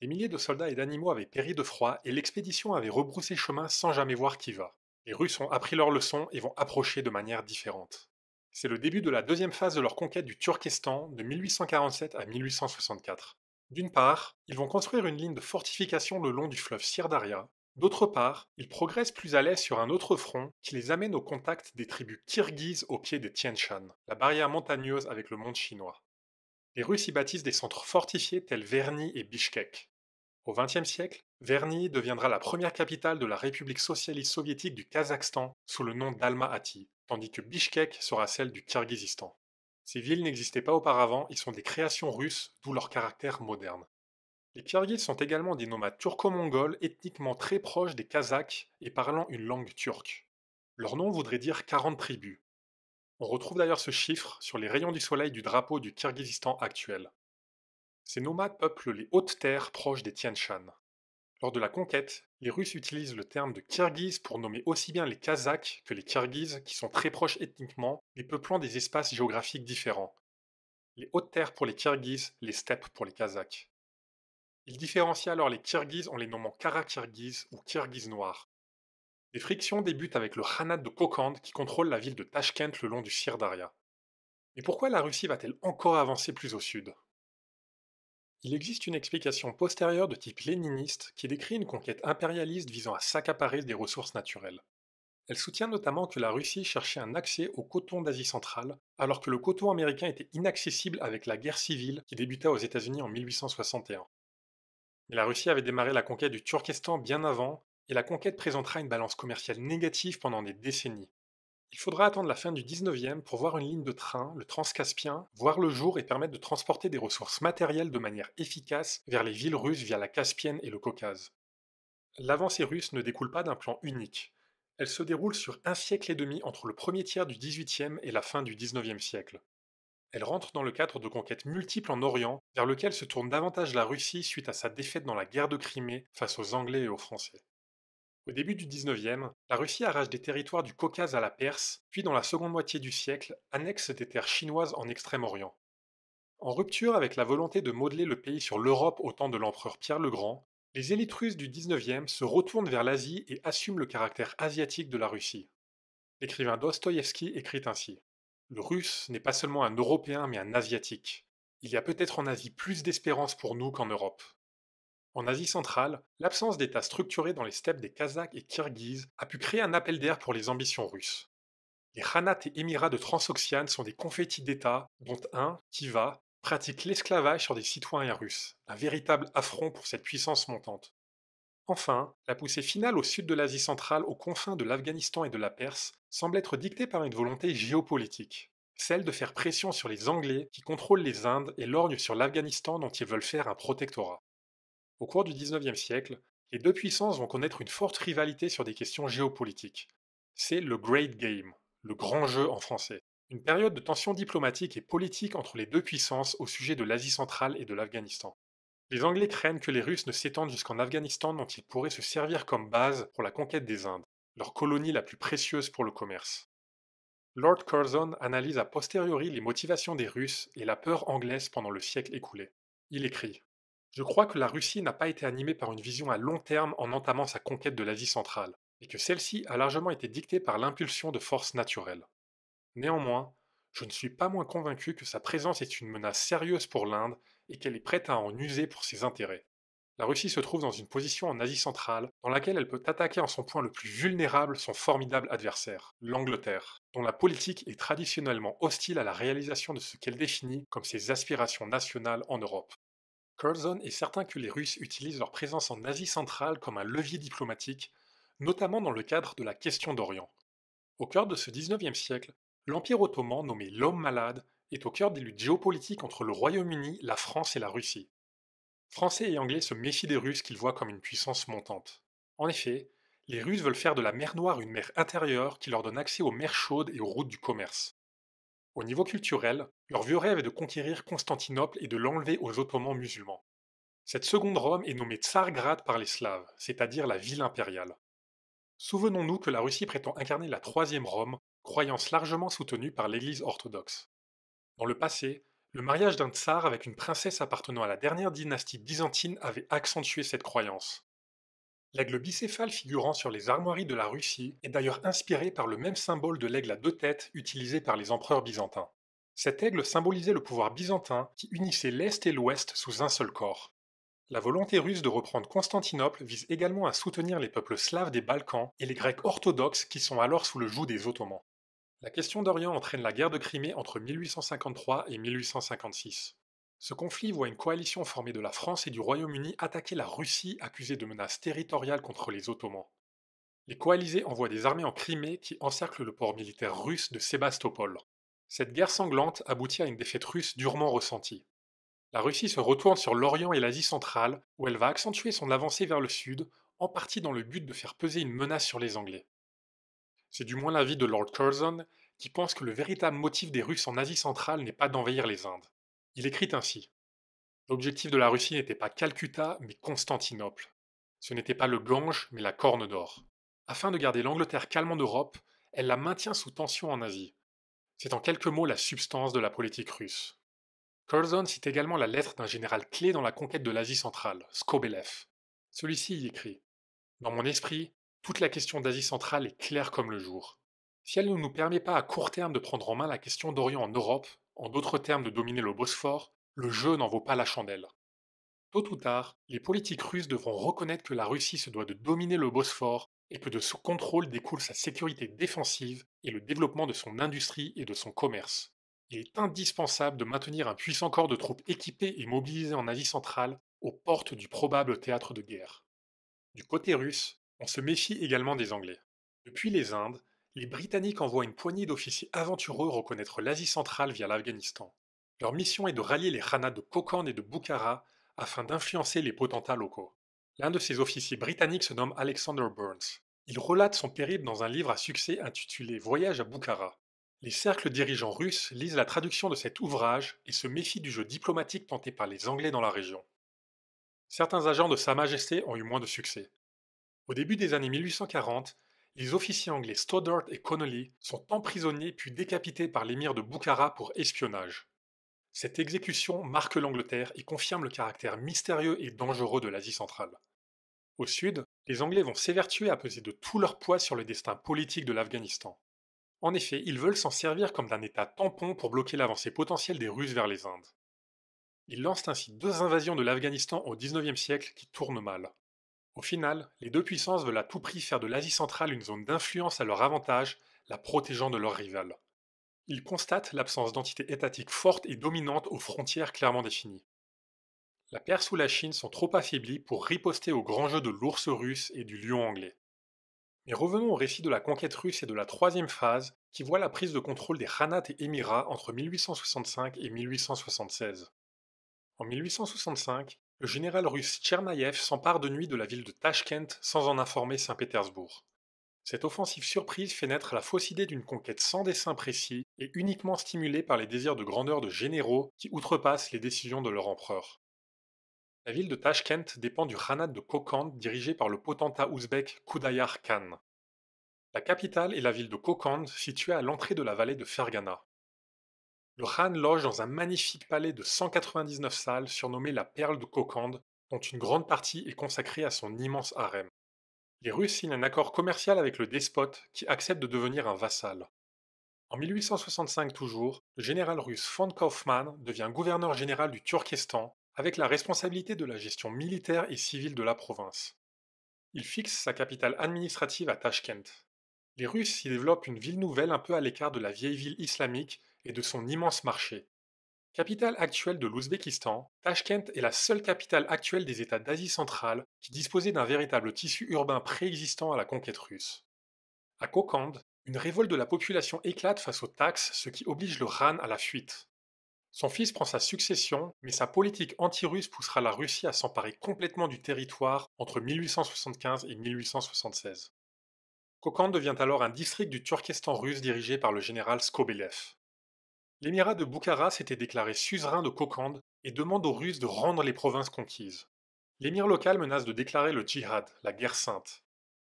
Des milliers de soldats et d'animaux avaient péri de froid et l'expédition avait rebroussé chemin sans jamais voir qui va. Les Russes ont appris leur leçon et vont approcher de manière différente. C'est le début de la deuxième phase de leur conquête du Turkestan de 1847 à 1864. D'une part, ils vont construire une ligne de fortification le long du fleuve Sirdaria. D'autre part, ils progressent plus à l'aise sur un autre front qui les amène au contact des tribus kirghizes au pied des Tian Shan, la barrière montagneuse avec le monde chinois. Les Russes y bâtissent des centres fortifiés tels Verny et Bishkek. Au XXe siècle, Verny deviendra la première capitale de la République socialiste soviétique du Kazakhstan sous le nom d'Alma-Ati, tandis que Bishkek sera celle du Kirghizistan. Ces villes n'existaient pas auparavant, ils sont des créations russes, d'où leur caractère moderne. Les Kirghizes sont également des nomades turco-mongols ethniquement très proches des Kazakhs et parlant une langue turque. Leur nom voudrait dire 40 tribus. On retrouve d'ailleurs ce chiffre sur les rayons du soleil du drapeau du Kirghizistan actuel. Ces nomades peuplent les hautes terres proches des Tian Shan. Lors de la conquête, les Russes utilisent le terme de Kirghiz pour nommer aussi bien les Kazakhs que les Kirghizes, qui sont très proches ethniquement, mais peuplant des espaces géographiques différents. Les hautes terres pour les Kirghizes, les steppes pour les Kazakhs. Ils différencient alors les Kirghizes en les nommant kara kyrgyz ou Kirghiz noirs. Les frictions débutent avec le Khanat de Kokand qui contrôle la ville de Tashkent le long du Sirdaria. Mais pourquoi la Russie va-t-elle encore avancer plus au sud il existe une explication postérieure de type léniniste qui décrit une conquête impérialiste visant à s'accaparer des ressources naturelles. Elle soutient notamment que la Russie cherchait un accès au coton d'Asie centrale, alors que le coton américain était inaccessible avec la guerre civile qui débuta aux États-Unis en 1861. Mais la Russie avait démarré la conquête du Turkestan bien avant, et la conquête présentera une balance commerciale négative pendant des décennies. Il faudra attendre la fin du XIXe e pour voir une ligne de train, le Transcaspien, voir le jour et permettre de transporter des ressources matérielles de manière efficace vers les villes russes via la Caspienne et le Caucase. L'avancée russe ne découle pas d'un plan unique. Elle se déroule sur un siècle et demi entre le premier tiers du XVIIIe et la fin du XIXe siècle. Elle rentre dans le cadre de conquêtes multiples en Orient, vers lequel se tourne davantage la Russie suite à sa défaite dans la guerre de Crimée face aux Anglais et aux Français. Au début du 19 la Russie arrache des territoires du Caucase à la Perse, puis dans la seconde moitié du siècle, annexe des terres chinoises en Extrême-Orient. En rupture avec la volonté de modeler le pays sur l'Europe au temps de l'empereur Pierre le Grand, les élites russes du 19e se retournent vers l'Asie et assument le caractère asiatique de la Russie. L'écrivain Dostoïevski écrit ainsi Le russe n'est pas seulement un Européen mais un Asiatique. Il y a peut-être en Asie plus d'espérance pour nous qu'en Europe. En Asie centrale, l'absence d'États structurés dans les steppes des Kazakhs et Kirghizes a pu créer un appel d'air pour les ambitions russes. Les Khanats et Émirats de Transoxiane sont des confettis d'États, dont un, Kiva, pratique l'esclavage sur des citoyens russes, un véritable affront pour cette puissance montante. Enfin, la poussée finale au sud de l'Asie centrale, aux confins de l'Afghanistan et de la Perse, semble être dictée par une volonté géopolitique, celle de faire pression sur les Anglais qui contrôlent les Indes et lorgnent sur l'Afghanistan dont ils veulent faire un protectorat. Au cours du XIXe siècle, les deux puissances vont connaître une forte rivalité sur des questions géopolitiques. C'est le Great Game, le grand jeu en français, une période de tensions diplomatiques et politiques entre les deux puissances au sujet de l'Asie centrale et de l'Afghanistan. Les Anglais craignent que les Russes ne s'étendent jusqu'en Afghanistan dont ils pourraient se servir comme base pour la conquête des Indes, leur colonie la plus précieuse pour le commerce. Lord Curzon analyse a posteriori les motivations des Russes et la peur anglaise pendant le siècle écoulé. Il écrit je crois que la Russie n'a pas été animée par une vision à long terme en entamant sa conquête de l'Asie centrale, et que celle-ci a largement été dictée par l'impulsion de forces naturelles. Néanmoins, je ne suis pas moins convaincu que sa présence est une menace sérieuse pour l'Inde et qu'elle est prête à en user pour ses intérêts. La Russie se trouve dans une position en Asie centrale dans laquelle elle peut attaquer en son point le plus vulnérable son formidable adversaire, l'Angleterre, dont la politique est traditionnellement hostile à la réalisation de ce qu'elle définit comme ses aspirations nationales en Europe. Curzon est certain que les Russes utilisent leur présence en Asie centrale comme un levier diplomatique, notamment dans le cadre de la question d'Orient. Au cœur de ce 19e siècle, l'Empire ottoman, nommé l'homme malade, est au cœur des luttes géopolitiques entre le Royaume-Uni, la France et la Russie. Français et Anglais se méfient des Russes qu'ils voient comme une puissance montante. En effet, les Russes veulent faire de la mer Noire une mer intérieure qui leur donne accès aux mers chaudes et aux routes du commerce. Au niveau culturel, leur vieux rêve est de conquérir Constantinople et de l'enlever aux Ottomans musulmans. Cette seconde Rome est nommée Tsargrad par les Slaves, c'est-à-dire la ville impériale. Souvenons-nous que la Russie prétend incarner la troisième Rome, croyance largement soutenue par l'Église orthodoxe. Dans le passé, le mariage d'un tsar avec une princesse appartenant à la dernière dynastie byzantine avait accentué cette croyance. L'aigle bicéphale figurant sur les armoiries de la Russie est d'ailleurs inspiré par le même symbole de l'aigle à deux têtes utilisé par les empereurs byzantins. Cet aigle symbolisait le pouvoir byzantin qui unissait l'Est et l'Ouest sous un seul corps. La volonté russe de reprendre Constantinople vise également à soutenir les peuples slaves des Balkans et les Grecs orthodoxes qui sont alors sous le joug des Ottomans. La question d'Orient entraîne la guerre de Crimée entre 1853 et 1856. Ce conflit voit une coalition formée de la France et du Royaume-Uni attaquer la Russie accusée de menaces territoriales contre les Ottomans. Les coalisés envoient des armées en Crimée qui encerclent le port militaire russe de Sébastopol. Cette guerre sanglante aboutit à une défaite russe durement ressentie. La Russie se retourne sur l'Orient et l'Asie centrale, où elle va accentuer son avancée vers le sud, en partie dans le but de faire peser une menace sur les Anglais. C'est du moins l'avis de Lord Curzon, qui pense que le véritable motif des Russes en Asie centrale n'est pas d'envahir les Indes. Il écrit ainsi L'objectif de la Russie n'était pas Calcutta, mais Constantinople. Ce n'était pas le Gange, mais la Corne d'Or. Afin de garder l'Angleterre calme en Europe, elle la maintient sous tension en Asie. C'est en quelques mots la substance de la politique russe. Curzon cite également la lettre d'un général clé dans la conquête de l'Asie centrale, Skobelev. Celui-ci y écrit Dans mon esprit, toute la question d'Asie centrale est claire comme le jour. Si elle ne nous permet pas à court terme de prendre en main la question d'Orient en Europe, en d'autres termes de dominer le Bosphore, le jeu n'en vaut pas la chandelle. Tôt ou tard, les politiques russes devront reconnaître que la Russie se doit de dominer le Bosphore et que de ce contrôle découle sa sécurité défensive et le développement de son industrie et de son commerce. Il est indispensable de maintenir un puissant corps de troupes équipées et mobilisées en Asie centrale aux portes du probable théâtre de guerre. Du côté russe, on se méfie également des Anglais. Depuis les Indes, les Britanniques envoient une poignée d'officiers aventureux reconnaître l'Asie centrale via l'Afghanistan. Leur mission est de rallier les Khanas de Kokand et de Bukhara afin d'influencer les potentats locaux. L'un de ces officiers britanniques se nomme Alexander Burns. Il relate son périple dans un livre à succès intitulé Voyage à Bukhara. Les cercles dirigeants russes lisent la traduction de cet ouvrage et se méfient du jeu diplomatique tenté par les Anglais dans la région. Certains agents de Sa Majesté ont eu moins de succès. Au début des années 1840, les officiers anglais Stoddart et Connolly sont emprisonnés puis décapités par l'émir de Boukhara pour espionnage. Cette exécution marque l'Angleterre et confirme le caractère mystérieux et dangereux de l'Asie centrale. Au sud, les Anglais vont s'évertuer à peser de tout leur poids sur le destin politique de l'Afghanistan. En effet, ils veulent s'en servir comme d'un état tampon pour bloquer l'avancée potentielle des Russes vers les Indes. Ils lancent ainsi deux invasions de l'Afghanistan au XIXe siècle qui tournent mal. Au final, les deux puissances veulent à tout prix faire de l'Asie centrale une zone d'influence à leur avantage, la protégeant de leurs rivales. Ils constatent l'absence d'entités étatiques fortes et dominantes aux frontières clairement définies. La Perse ou la Chine sont trop affaiblies pour riposter au grand jeu de l'ours russe et du lion anglais. Mais revenons au récit de la conquête russe et de la troisième phase, qui voit la prise de contrôle des Khanats et Émirats entre 1865 et 1876. En 1865, le général russe Tchernaïev s'empare de nuit de la ville de Tachkent sans en informer Saint-Pétersbourg. Cette offensive surprise fait naître la fausse idée d'une conquête sans dessein précis et uniquement stimulée par les désirs de grandeur de généraux qui outrepassent les décisions de leur empereur. La ville de Tachkent dépend du Khanat de Kokand dirigé par le potentat ouzbek Kudayar Khan. La capitale est la ville de Kokand située à l'entrée de la vallée de Fergana le Khan loge dans un magnifique palais de 199 salles surnommé la Perle de Kokand, dont une grande partie est consacrée à son immense harem. Les Russes signent un accord commercial avec le despote qui accepte de devenir un vassal. En 1865 toujours, le général russe von Kaufmann devient gouverneur général du Turkestan avec la responsabilité de la gestion militaire et civile de la province. Il fixe sa capitale administrative à Tachkent les Russes y développent une ville nouvelle un peu à l'écart de la vieille ville islamique et de son immense marché. Capitale actuelle de l'Ouzbékistan, Tashkent est la seule capitale actuelle des États d'Asie centrale qui disposait d'un véritable tissu urbain préexistant à la conquête russe. À Kokand, une révolte de la population éclate face aux taxes, ce qui oblige le Khan à la fuite. Son fils prend sa succession, mais sa politique anti-russe poussera la Russie à s'emparer complètement du territoire entre 1875 et 1876. Kokand devient alors un district du Turkestan russe dirigé par le général Skobelev. L'émirat de Bukhara s'était déclaré suzerain de Kokand et demande aux Russes de rendre les provinces conquises. L'émir local menace de déclarer le djihad, la guerre sainte.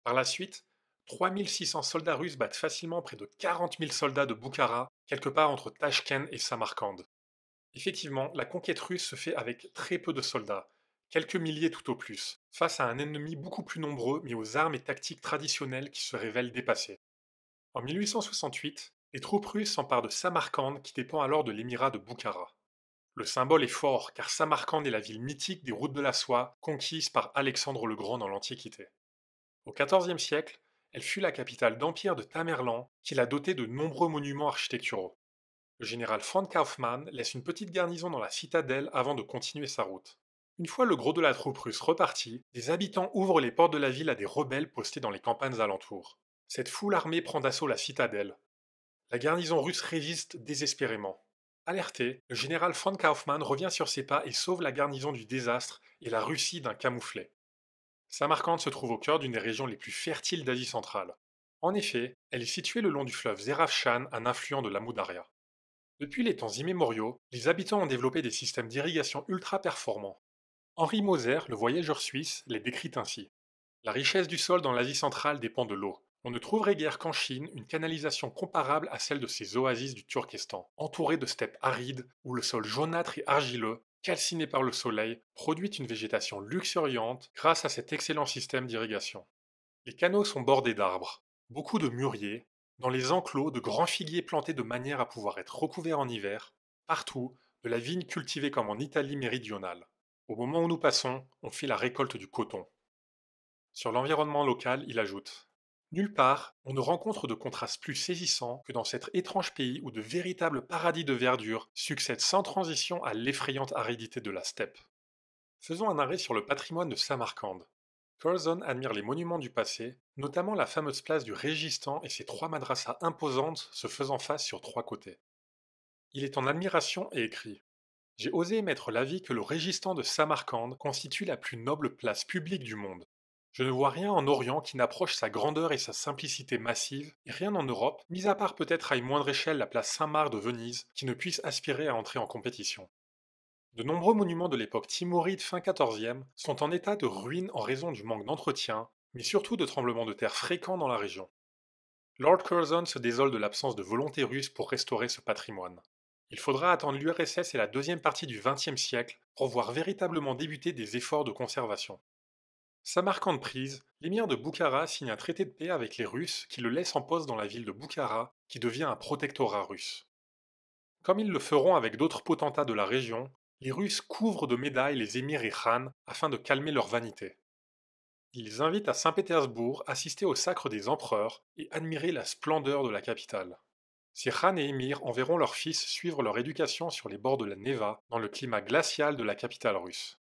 Par la suite, 3600 soldats russes battent facilement près de 40 000 soldats de Bukhara, quelque part entre Tachkent et Samarkand. Effectivement, la conquête russe se fait avec très peu de soldats, quelques milliers tout au plus, face à un ennemi beaucoup plus nombreux mais aux armes et tactiques traditionnelles qui se révèlent dépassées. En 1868, les troupes russes s'emparent de Samarcande qui dépend alors de l'émirat de Boukhara. Le symbole est fort car Samarcande est la ville mythique des routes de la soie conquise par Alexandre le Grand dans l'Antiquité. Au XIVe siècle, elle fut la capitale d'empire de Tamerlan qui l'a dotée de nombreux monuments architecturaux. Le général Franz Kaufmann laisse une petite garnison dans la citadelle avant de continuer sa route. Une fois le gros de la troupe russe reparti, des habitants ouvrent les portes de la ville à des rebelles postés dans les campagnes alentours. Cette foule armée prend d'assaut la citadelle. La garnison russe résiste désespérément. Alerté, le général von Kaufmann revient sur ses pas et sauve la garnison du désastre et la Russie d'un camouflet. Samarkand se trouve au cœur d'une des régions les plus fertiles d'Asie centrale. En effet, elle est située le long du fleuve Zerafshan, un affluent de la Moudaria. Depuis les temps immémoriaux, les habitants ont développé des systèmes d'irrigation ultra performants. Henri Moser, le voyageur suisse, les décrit ainsi. La richesse du sol dans l'Asie centrale dépend de l'eau. On ne trouverait guère qu'en Chine une canalisation comparable à celle de ces oasis du Turkestan, entourée de steppes arides où le sol jaunâtre et argileux, calciné par le soleil, produit une végétation luxuriante grâce à cet excellent système d'irrigation. Les canaux sont bordés d'arbres, beaucoup de mûriers, dans les enclos de grands figuiers plantés de manière à pouvoir être recouverts en hiver, partout de la vigne cultivée comme en Italie méridionale. Au moment où nous passons, on fit la récolte du coton. Sur l'environnement local, il ajoute Nulle part, on ne rencontre de contraste plus saisissant que dans cet étrange pays où de véritables paradis de verdure succèdent sans transition à l'effrayante aridité de la steppe. Faisons un arrêt sur le patrimoine de Samarcande. Curzon admire les monuments du passé, notamment la fameuse place du Régistan et ses trois madrassas imposantes se faisant face sur trois côtés. Il est en admiration et écrit j'ai osé émettre l'avis que le Régistan de Samarcande constitue la plus noble place publique du monde. Je ne vois rien en Orient qui n'approche sa grandeur et sa simplicité massive, et rien en Europe, mis à part peut-être à une moindre échelle la place Saint-Marc de Venise, qui ne puisse aspirer à entrer en compétition. De nombreux monuments de l'époque timoride fin XIVe sont en état de ruine en raison du manque d'entretien, mais surtout de tremblements de terre fréquents dans la région. Lord Curzon se désole de l'absence de volonté russe pour restaurer ce patrimoine. Il faudra attendre l'URSS et la deuxième partie du XXe siècle pour voir véritablement débuter des efforts de conservation. Sa marquante prise, l'émir de Boukhara signe un traité de paix avec les Russes qui le laissent en poste dans la ville de Boukhara, qui devient un protectorat russe. Comme ils le feront avec d'autres potentats de la région, les Russes couvrent de médailles les émirs et khan afin de calmer leur vanité. Ils invitent à Saint-Pétersbourg assister au sacre des empereurs et admirer la splendeur de la capitale. Si Khan et Emir enverront leurs fils suivre leur éducation sur les bords de la Neva, dans le climat glacial de la capitale russe.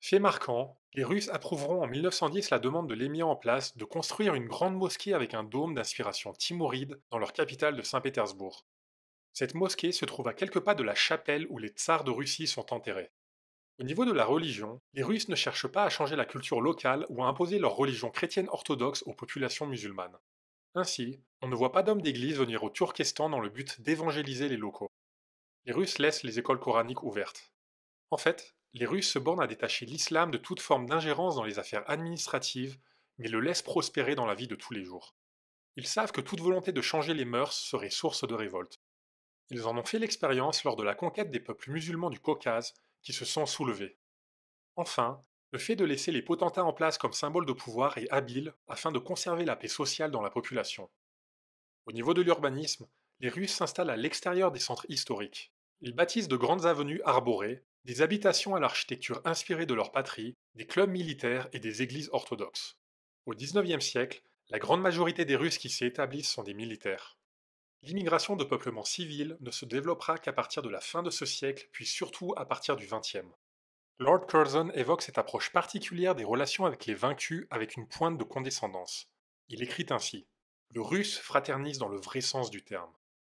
Fait marquant, les Russes approuveront en 1910 la demande de l'émir en place de construire une grande mosquée avec un dôme d'inspiration timoride dans leur capitale de Saint-Pétersbourg. Cette mosquée se trouve à quelques pas de la chapelle où les tsars de Russie sont enterrés. Au niveau de la religion, les Russes ne cherchent pas à changer la culture locale ou à imposer leur religion chrétienne orthodoxe aux populations musulmanes. Ainsi, on ne voit pas d'hommes d'église venir au Turkestan dans le but d'évangéliser les locaux. Les Russes laissent les écoles coraniques ouvertes. En fait, les Russes se bornent à détacher l'islam de toute forme d'ingérence dans les affaires administratives, mais le laissent prospérer dans la vie de tous les jours. Ils savent que toute volonté de changer les mœurs serait source de révolte. Ils en ont fait l'expérience lors de la conquête des peuples musulmans du Caucase, qui se sont soulevés. Enfin, le fait de laisser les potentats en place comme symbole de pouvoir est habile afin de conserver la paix sociale dans la population. Au niveau de l'urbanisme, les Russes s'installent à l'extérieur des centres historiques. Ils bâtissent de grandes avenues arborées, des habitations à l'architecture inspirée de leur patrie, des clubs militaires et des églises orthodoxes. Au XIXe siècle, la grande majorité des Russes qui s'y établissent sont des militaires. L'immigration de peuplement civil ne se développera qu'à partir de la fin de ce siècle, puis surtout à partir du XXe. Lord Curzon évoque cette approche particulière des relations avec les vaincus avec une pointe de condescendance. Il écrit ainsi le russe fraternise dans le vrai sens du terme.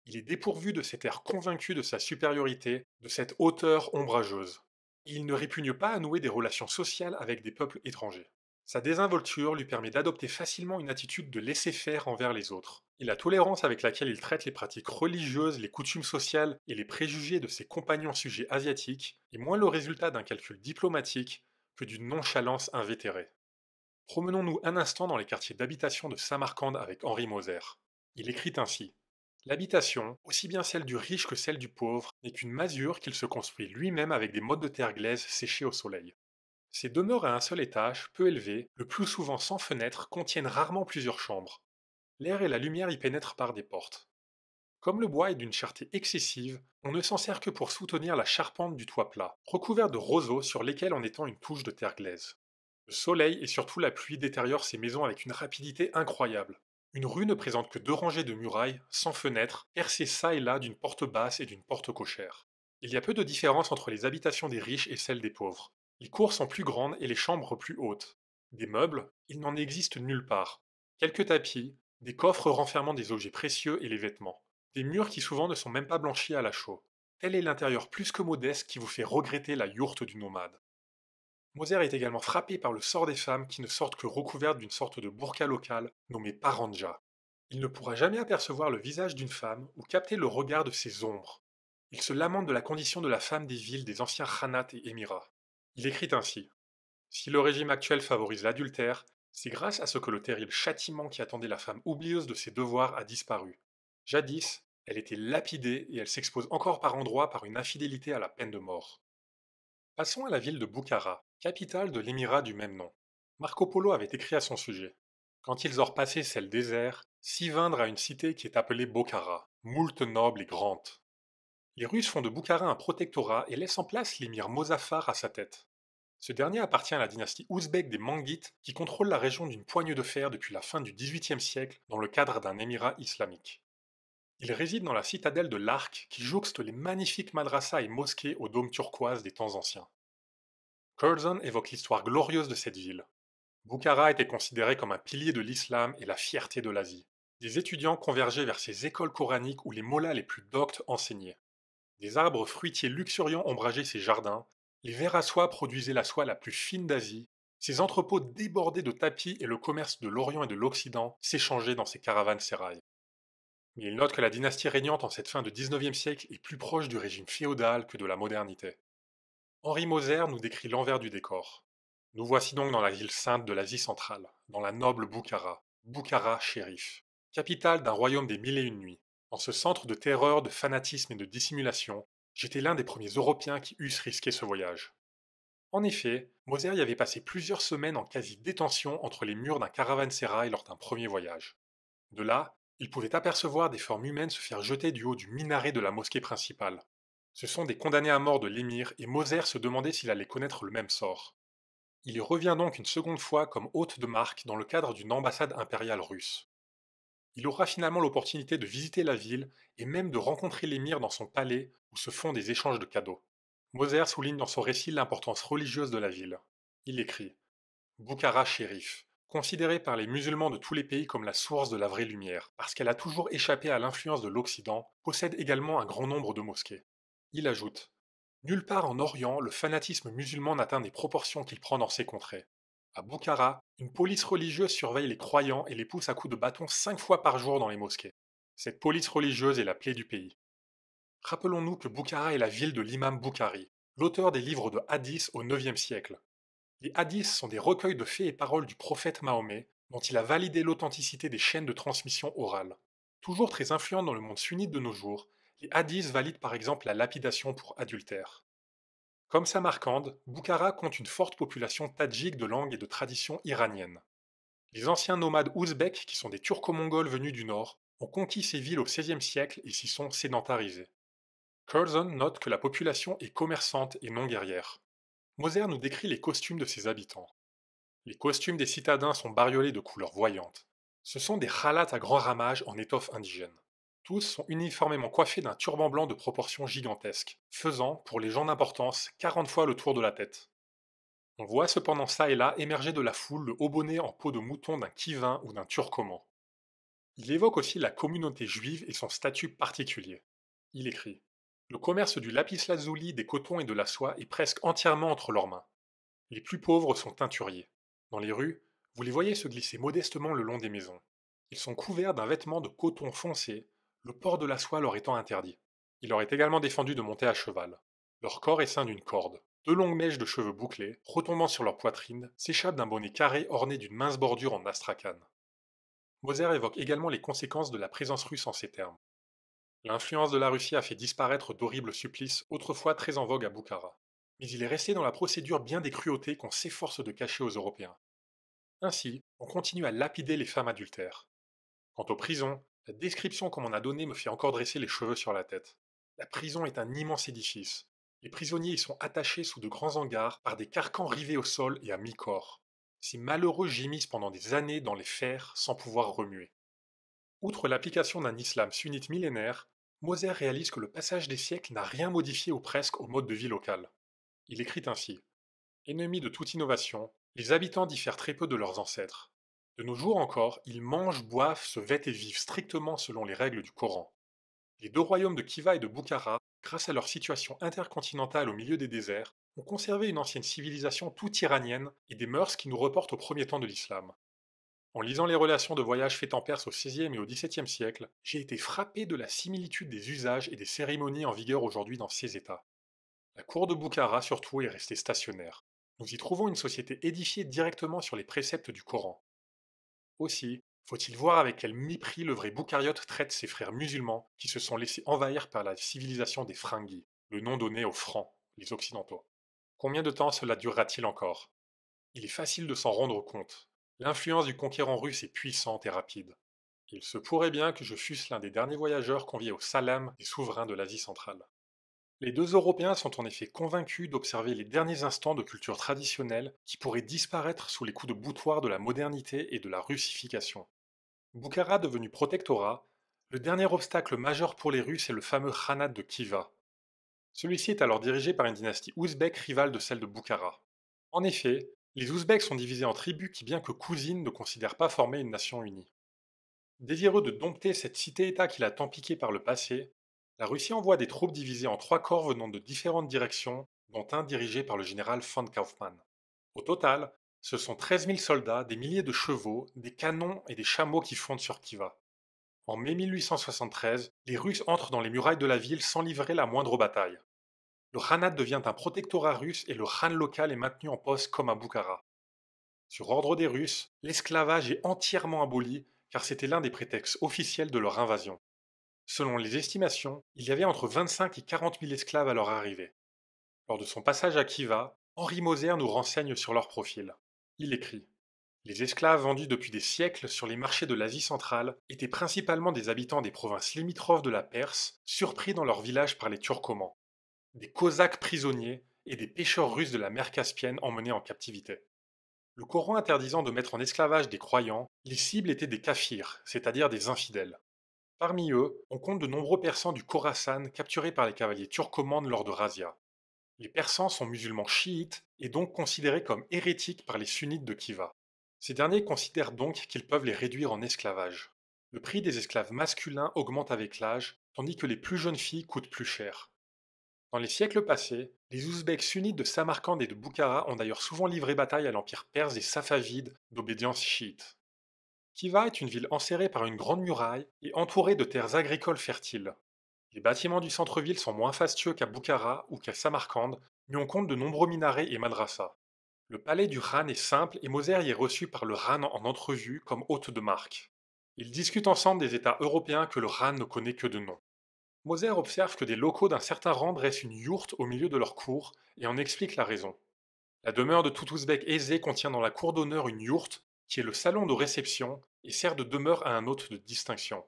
Il est dépourvu de cet air convaincu de sa supériorité, de cette hauteur ombrageuse. Il ne répugne pas à nouer des relations sociales avec des peuples étrangers. Sa désinvolture lui permet d'adopter facilement une attitude de laisser-faire envers les autres, et la tolérance avec laquelle il traite les pratiques religieuses, les coutumes sociales et les préjugés de ses compagnons sujets asiatiques est moins le résultat d'un calcul diplomatique que d'une nonchalance invétérée. Promenons-nous un instant dans les quartiers d'habitation de Samarcande avec Henri Moser. Il écrit ainsi L'habitation, aussi bien celle du riche que celle du pauvre, n'est qu'une masure qu'il se construit lui-même avec des mottes de terre glaise séchées au soleil. Ces demeures à un seul étage, peu élevées, le plus souvent sans fenêtres, contiennent rarement plusieurs chambres. L'air et la lumière y pénètrent par des portes. Comme le bois est d'une cherté excessive, on ne s'en sert que pour soutenir la charpente du toit plat, recouvert de roseaux sur lesquels on étend une touche de terre glaise. Le soleil et surtout la pluie détériorent ces maisons avec une rapidité incroyable. Une rue ne présente que deux rangées de murailles, sans fenêtres, percées çà et là d'une porte basse et d'une porte cochère. Il y a peu de différence entre les habitations des riches et celles des pauvres. Les cours sont plus grandes et les chambres plus hautes. Des meubles, il n'en existe nulle part. Quelques tapis, des coffres renfermant des objets précieux et les vêtements. Des murs qui souvent ne sont même pas blanchis à la chaux. Tel est l'intérieur plus que modeste qui vous fait regretter la yourte du nomade. Moser est également frappé par le sort des femmes qui ne sortent que recouvertes d'une sorte de burqa locale nommée paranja. Il ne pourra jamais apercevoir le visage d'une femme ou capter le regard de ses ombres. Il se lamente de la condition de la femme des villes des anciens khanats et émirats. Il écrit ainsi Si le régime actuel favorise l'adultère, c'est grâce à ce que le terrible châtiment qui attendait la femme oublieuse de ses devoirs a disparu. Jadis, elle était lapidée et elle s'expose encore par endroits par une infidélité à la peine de mort. Passons à la ville de Boukhara, Capitale de l'émirat du même nom. Marco Polo avait écrit à son sujet. Quand ils eurent passé celle désert, s'y vindrent à une cité qui est appelée Bokhara, moult noble et grande. Les Russes font de Bokhara un protectorat et laissent en place l'émir Mozaffar à sa tête. Ce dernier appartient à la dynastie ouzbek des Manguites qui contrôle la région d'une poignée de fer depuis la fin du XVIIIe siècle dans le cadre d'un émirat islamique. Il réside dans la citadelle de l'Arc qui jouxte les magnifiques madrassas et mosquées aux dômes turquoises des temps anciens. Curzon évoque l'histoire glorieuse de cette ville. Bukhara était considérée comme un pilier de l'islam et la fierté de l'Asie. Des étudiants convergeaient vers ces écoles coraniques où les mollahs les plus doctes enseignaient. Des arbres fruitiers luxuriants ombrageaient ses jardins, les verres à soie produisaient la soie la plus fine d'Asie, ces entrepôts débordaient de tapis et le commerce de l'Orient et de l'Occident s'échangeait dans ces caravanes sérailles. Mais il note que la dynastie régnante en cette fin de XIXe siècle est plus proche du régime féodal que de la modernité. Henri Moser nous décrit l'envers du décor. Nous voici donc dans la ville sainte de l'Asie centrale, dans la noble Boukhara, Boukhara shérif, capitale d'un royaume des mille et une nuits. En ce centre de terreur, de fanatisme et de dissimulation, j'étais l'un des premiers Européens qui eussent risqué ce voyage. En effet, Moser y avait passé plusieurs semaines en quasi-détention entre les murs d'un caravansérail lors d'un premier voyage. De là, il pouvait apercevoir des formes humaines se faire jeter du haut du minaret de la mosquée principale, ce sont des condamnés à mort de l'émir et Moser se demandait s'il allait connaître le même sort. Il y revient donc une seconde fois comme hôte de marque dans le cadre d'une ambassade impériale russe. Il aura finalement l'opportunité de visiter la ville et même de rencontrer l'émir dans son palais où se font des échanges de cadeaux. Moser souligne dans son récit l'importance religieuse de la ville. Il écrit Boukhara shérif, considérée par les musulmans de tous les pays comme la source de la vraie lumière, parce qu'elle a toujours échappé à l'influence de l'Occident, possède également un grand nombre de mosquées. Il ajoute Nulle part en Orient, le fanatisme musulman n'atteint des proportions qu'il prend dans ces contrées. À Boukhara, une police religieuse surveille les croyants et les pousse à coups de bâton cinq fois par jour dans les mosquées. Cette police religieuse est la plaie du pays. Rappelons-nous que Boukhara est la ville de l'imam Boukhari, l'auteur des livres de Hadis au IXe siècle. Les hadiths sont des recueils de faits et paroles du prophète Mahomet, dont il a validé l'authenticité des chaînes de transmission orale. Toujours très influent dans le monde sunnite de nos jours, les hadiths valident par exemple la lapidation pour adultère. Comme Samarcande, Boukhara compte une forte population tadjik de langue et de tradition iranienne. Les anciens nomades ouzbeks, qui sont des turco-mongols venus du nord, ont conquis ces villes au XVIe siècle et s'y sont sédentarisés. Curzon note que la population est commerçante et non guerrière. Moser nous décrit les costumes de ses habitants. Les costumes des citadins sont bariolés de couleurs voyantes. Ce sont des khalats à grand ramage en étoffe indigène. Tous sont uniformément coiffés d'un turban blanc de proportions gigantesques, faisant, pour les gens d'importance, 40 fois le tour de la tête. On voit cependant ça et là émerger de la foule le haut bonnet en peau de mouton d'un kivin ou d'un turcoman. Il évoque aussi la communauté juive et son statut particulier. Il écrit Le commerce du lapis-lazuli, des cotons et de la soie est presque entièrement entre leurs mains. Les plus pauvres sont teinturiers. Dans les rues, vous les voyez se glisser modestement le long des maisons. Ils sont couverts d'un vêtement de coton foncé le port de la soie leur étant interdit. Il leur est également défendu de monter à cheval. Leur corps est ceint d'une corde. Deux longues mèches de cheveux bouclés, retombant sur leur poitrine, s'échappent d'un bonnet carré orné d'une mince bordure en astrakhan. Moser évoque également les conséquences de la présence russe en ces termes. L'influence de la Russie a fait disparaître d'horribles supplices autrefois très en vogue à Boukhara. Mais il est resté dans la procédure bien des cruautés qu'on s'efforce de cacher aux Européens. Ainsi, on continue à lapider les femmes adultères. Quant aux prisons, la description qu'on m'en a donnée me fait encore dresser les cheveux sur la tête. La prison est un immense édifice. Les prisonniers y sont attachés sous de grands hangars par des carcans rivés au sol et à mi-corps. Ces malheureux gémissent pendant des années dans les fers sans pouvoir remuer. Outre l'application d'un islam sunnite millénaire, Moser réalise que le passage des siècles n'a rien modifié ou presque au mode de vie local. Il écrit ainsi Ennemis de toute innovation, les habitants diffèrent très peu de leurs ancêtres. De nos jours encore, ils mangent, boivent, se vêtent et vivent strictement selon les règles du Coran. Les deux royaumes de Kiva et de Bukhara, grâce à leur situation intercontinentale au milieu des déserts, ont conservé une ancienne civilisation tout iranienne et des mœurs qui nous reportent au premier temps de l'islam. En lisant les relations de voyage faites en Perse au XVIe et au XVIIe siècle, j'ai été frappé de la similitude des usages et des cérémonies en vigueur aujourd'hui dans ces États. La cour de Bukhara, surtout est restée stationnaire. Nous y trouvons une société édifiée directement sur les préceptes du Coran. Aussi, faut-il voir avec quel mépris le vrai Boucariote traite ses frères musulmans qui se sont laissés envahir par la civilisation des fringuis, le nom donné aux Francs, les Occidentaux. Combien de temps cela durera-t-il encore Il est facile de s'en rendre compte. L'influence du conquérant russe est puissante et rapide. Il se pourrait bien que je fusse l'un des derniers voyageurs conviés au salam des souverains de l'Asie centrale. Les deux Européens sont en effet convaincus d'observer les derniers instants de culture traditionnelle qui pourraient disparaître sous les coups de boutoir de la modernité et de la russification. Boukhara devenu protectorat, le dernier obstacle majeur pour les Russes est le fameux Khanat de Kiva. Celui-ci est alors dirigé par une dynastie ouzbek rivale de celle de Boukhara. En effet, les Ouzbeks sont divisés en tribus qui, bien que cousines, ne considèrent pas former une nation unie. Désireux de dompter cette cité-État qu'il a tant piqué par le passé, la Russie envoie des troupes divisées en trois corps venant de différentes directions, dont un dirigé par le général von Kaufmann. Au total, ce sont 13 000 soldats, des milliers de chevaux, des canons et des chameaux qui fondent sur Kiva. En mai 1873, les Russes entrent dans les murailles de la ville sans livrer la moindre bataille. Le Khanat devient un protectorat russe et le Khan local est maintenu en poste comme à Bukhara. Sur ordre des Russes, l'esclavage est entièrement aboli car c'était l'un des prétextes officiels de leur invasion. Selon les estimations, il y avait entre 25 et 40 000 esclaves à leur arrivée. Lors de son passage à Kiva, Henri Moser nous renseigne sur leur profil. Il écrit Les esclaves vendus depuis des siècles sur les marchés de l'Asie centrale étaient principalement des habitants des provinces limitrophes de la Perse, surpris dans leur village par les Turcomans, des Cosaques prisonniers et des pêcheurs russes de la mer Caspienne emmenés en captivité. Le Coran interdisant de mettre en esclavage des croyants, les cibles étaient des kafirs, c'est-à-dire des infidèles. Parmi eux, on compte de nombreux Persans du Khorasan capturés par les cavaliers turcomandes lors de Razia. Les Persans sont musulmans chiites et donc considérés comme hérétiques par les sunnites de Kiva. Ces derniers considèrent donc qu'ils peuvent les réduire en esclavage. Le prix des esclaves masculins augmente avec l'âge, tandis que les plus jeunes filles coûtent plus cher. Dans les siècles passés, les Ouzbeks sunnites de Samarcande et de Bukhara ont d'ailleurs souvent livré bataille à l'empire perse et safavide d'obédience chiite. Kiva est une ville enserrée par une grande muraille et entourée de terres agricoles fertiles. Les bâtiments du centre-ville sont moins fastueux qu'à Bukhara ou qu'à Samarcande, mais on compte de nombreux minarets et madrasas. Le palais du Khan est simple et Moser y est reçu par le Khan en entrevue comme hôte de marque. Ils discutent ensemble des États européens que le Khan ne connaît que de nom. Moser observe que des locaux d'un certain rang dressent une yourte au milieu de leur cour et en explique la raison. La demeure de ouzbek aisé contient dans la cour d'honneur une yourte qui est le salon de réception et sert de demeure à un hôte de distinction.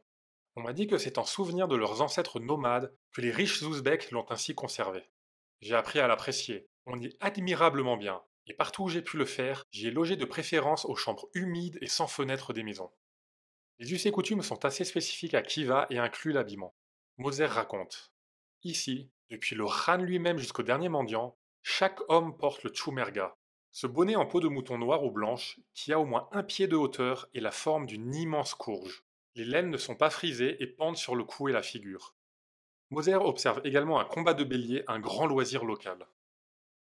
On m'a dit que c'est en souvenir de leurs ancêtres nomades que les riches ouzbeks l'ont ainsi conservé. J'ai appris à l'apprécier. On y est admirablement bien, et partout où j'ai pu le faire, j'y ai logé de préférence aux chambres humides et sans fenêtres des maisons. Les us et coutumes sont assez spécifiques à Kiva et incluent l'habillement. Moser raconte Ici, depuis le Khan lui-même jusqu'au dernier mendiant, chaque homme porte le Tchoumerga, ce bonnet en peau de mouton noir ou blanche, qui a au moins un pied de hauteur, est la forme d'une immense courge. Les laines ne sont pas frisées et pendent sur le cou et la figure. Moser observe également un combat de bélier, un grand loisir local.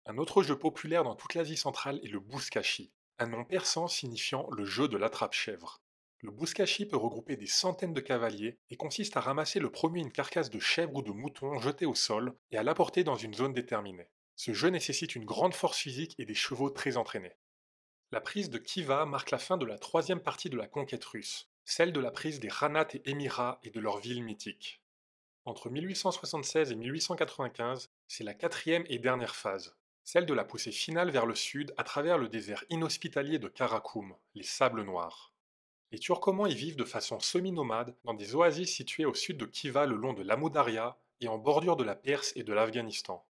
Un autre jeu populaire dans toute l'Asie centrale est le bouskashi, un nom persan signifiant le jeu de l'attrape-chèvre. Le bouskashi peut regrouper des centaines de cavaliers et consiste à ramasser le premier une carcasse de chèvre ou de mouton jetée au sol et à l'apporter dans une zone déterminée. Ce jeu nécessite une grande force physique et des chevaux très entraînés. La prise de Kiva marque la fin de la troisième partie de la conquête russe, celle de la prise des Ranat et Émirats et de leurs villes mythiques. Entre 1876 et 1895, c'est la quatrième et dernière phase, celle de la poussée finale vers le sud à travers le désert inhospitalier de Karakoum, les sables noirs. Les Turcomans y vivent de façon semi-nomade dans des oasis situées au sud de Kiva le long de l'Amoudaria et en bordure de la Perse et de l'Afghanistan.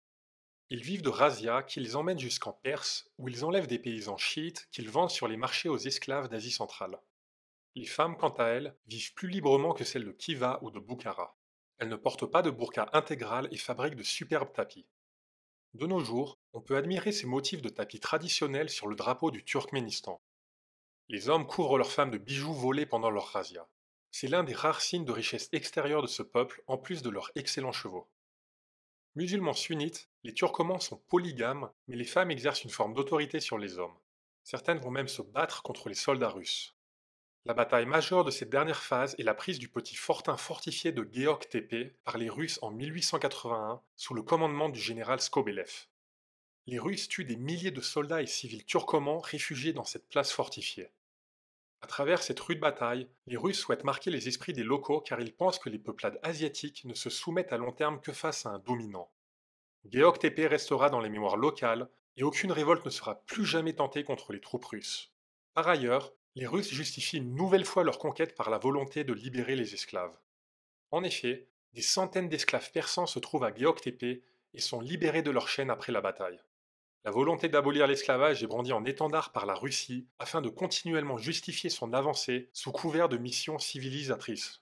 Ils vivent de razzias qu'ils emmènent jusqu'en Perse, où ils enlèvent des paysans chiites qu'ils vendent sur les marchés aux esclaves d'Asie centrale. Les femmes, quant à elles, vivent plus librement que celles de Kiva ou de Bukhara. Elles ne portent pas de burqa intégrale et fabriquent de superbes tapis. De nos jours, on peut admirer ces motifs de tapis traditionnels sur le drapeau du Turkménistan. Les hommes couvrent leurs femmes de bijoux volés pendant leur razzia. C'est l'un des rares signes de richesse extérieure de ce peuple, en plus de leurs excellents chevaux. Musulmans sunnites, les Turcomans sont polygames, mais les femmes exercent une forme d'autorité sur les hommes. Certaines vont même se battre contre les soldats russes. La bataille majeure de cette dernière phase est la prise du petit fortin fortifié de Georg Tepe par les Russes en 1881 sous le commandement du général Skobelev. Les Russes tuent des milliers de soldats et civils turcomans réfugiés dans cette place fortifiée. À travers cette rude bataille, les Russes souhaitent marquer les esprits des locaux car ils pensent que les peuplades asiatiques ne se soumettent à long terme que face à un dominant. Georg restera dans les mémoires locales et aucune révolte ne sera plus jamais tentée contre les troupes russes. Par ailleurs, les Russes justifient une nouvelle fois leur conquête par la volonté de libérer les esclaves. En effet, des centaines d'esclaves persans se trouvent à Georg et sont libérés de leur chaîne après la bataille. La volonté d'abolir l'esclavage est brandie en étendard par la Russie afin de continuellement justifier son avancée sous couvert de missions civilisatrices.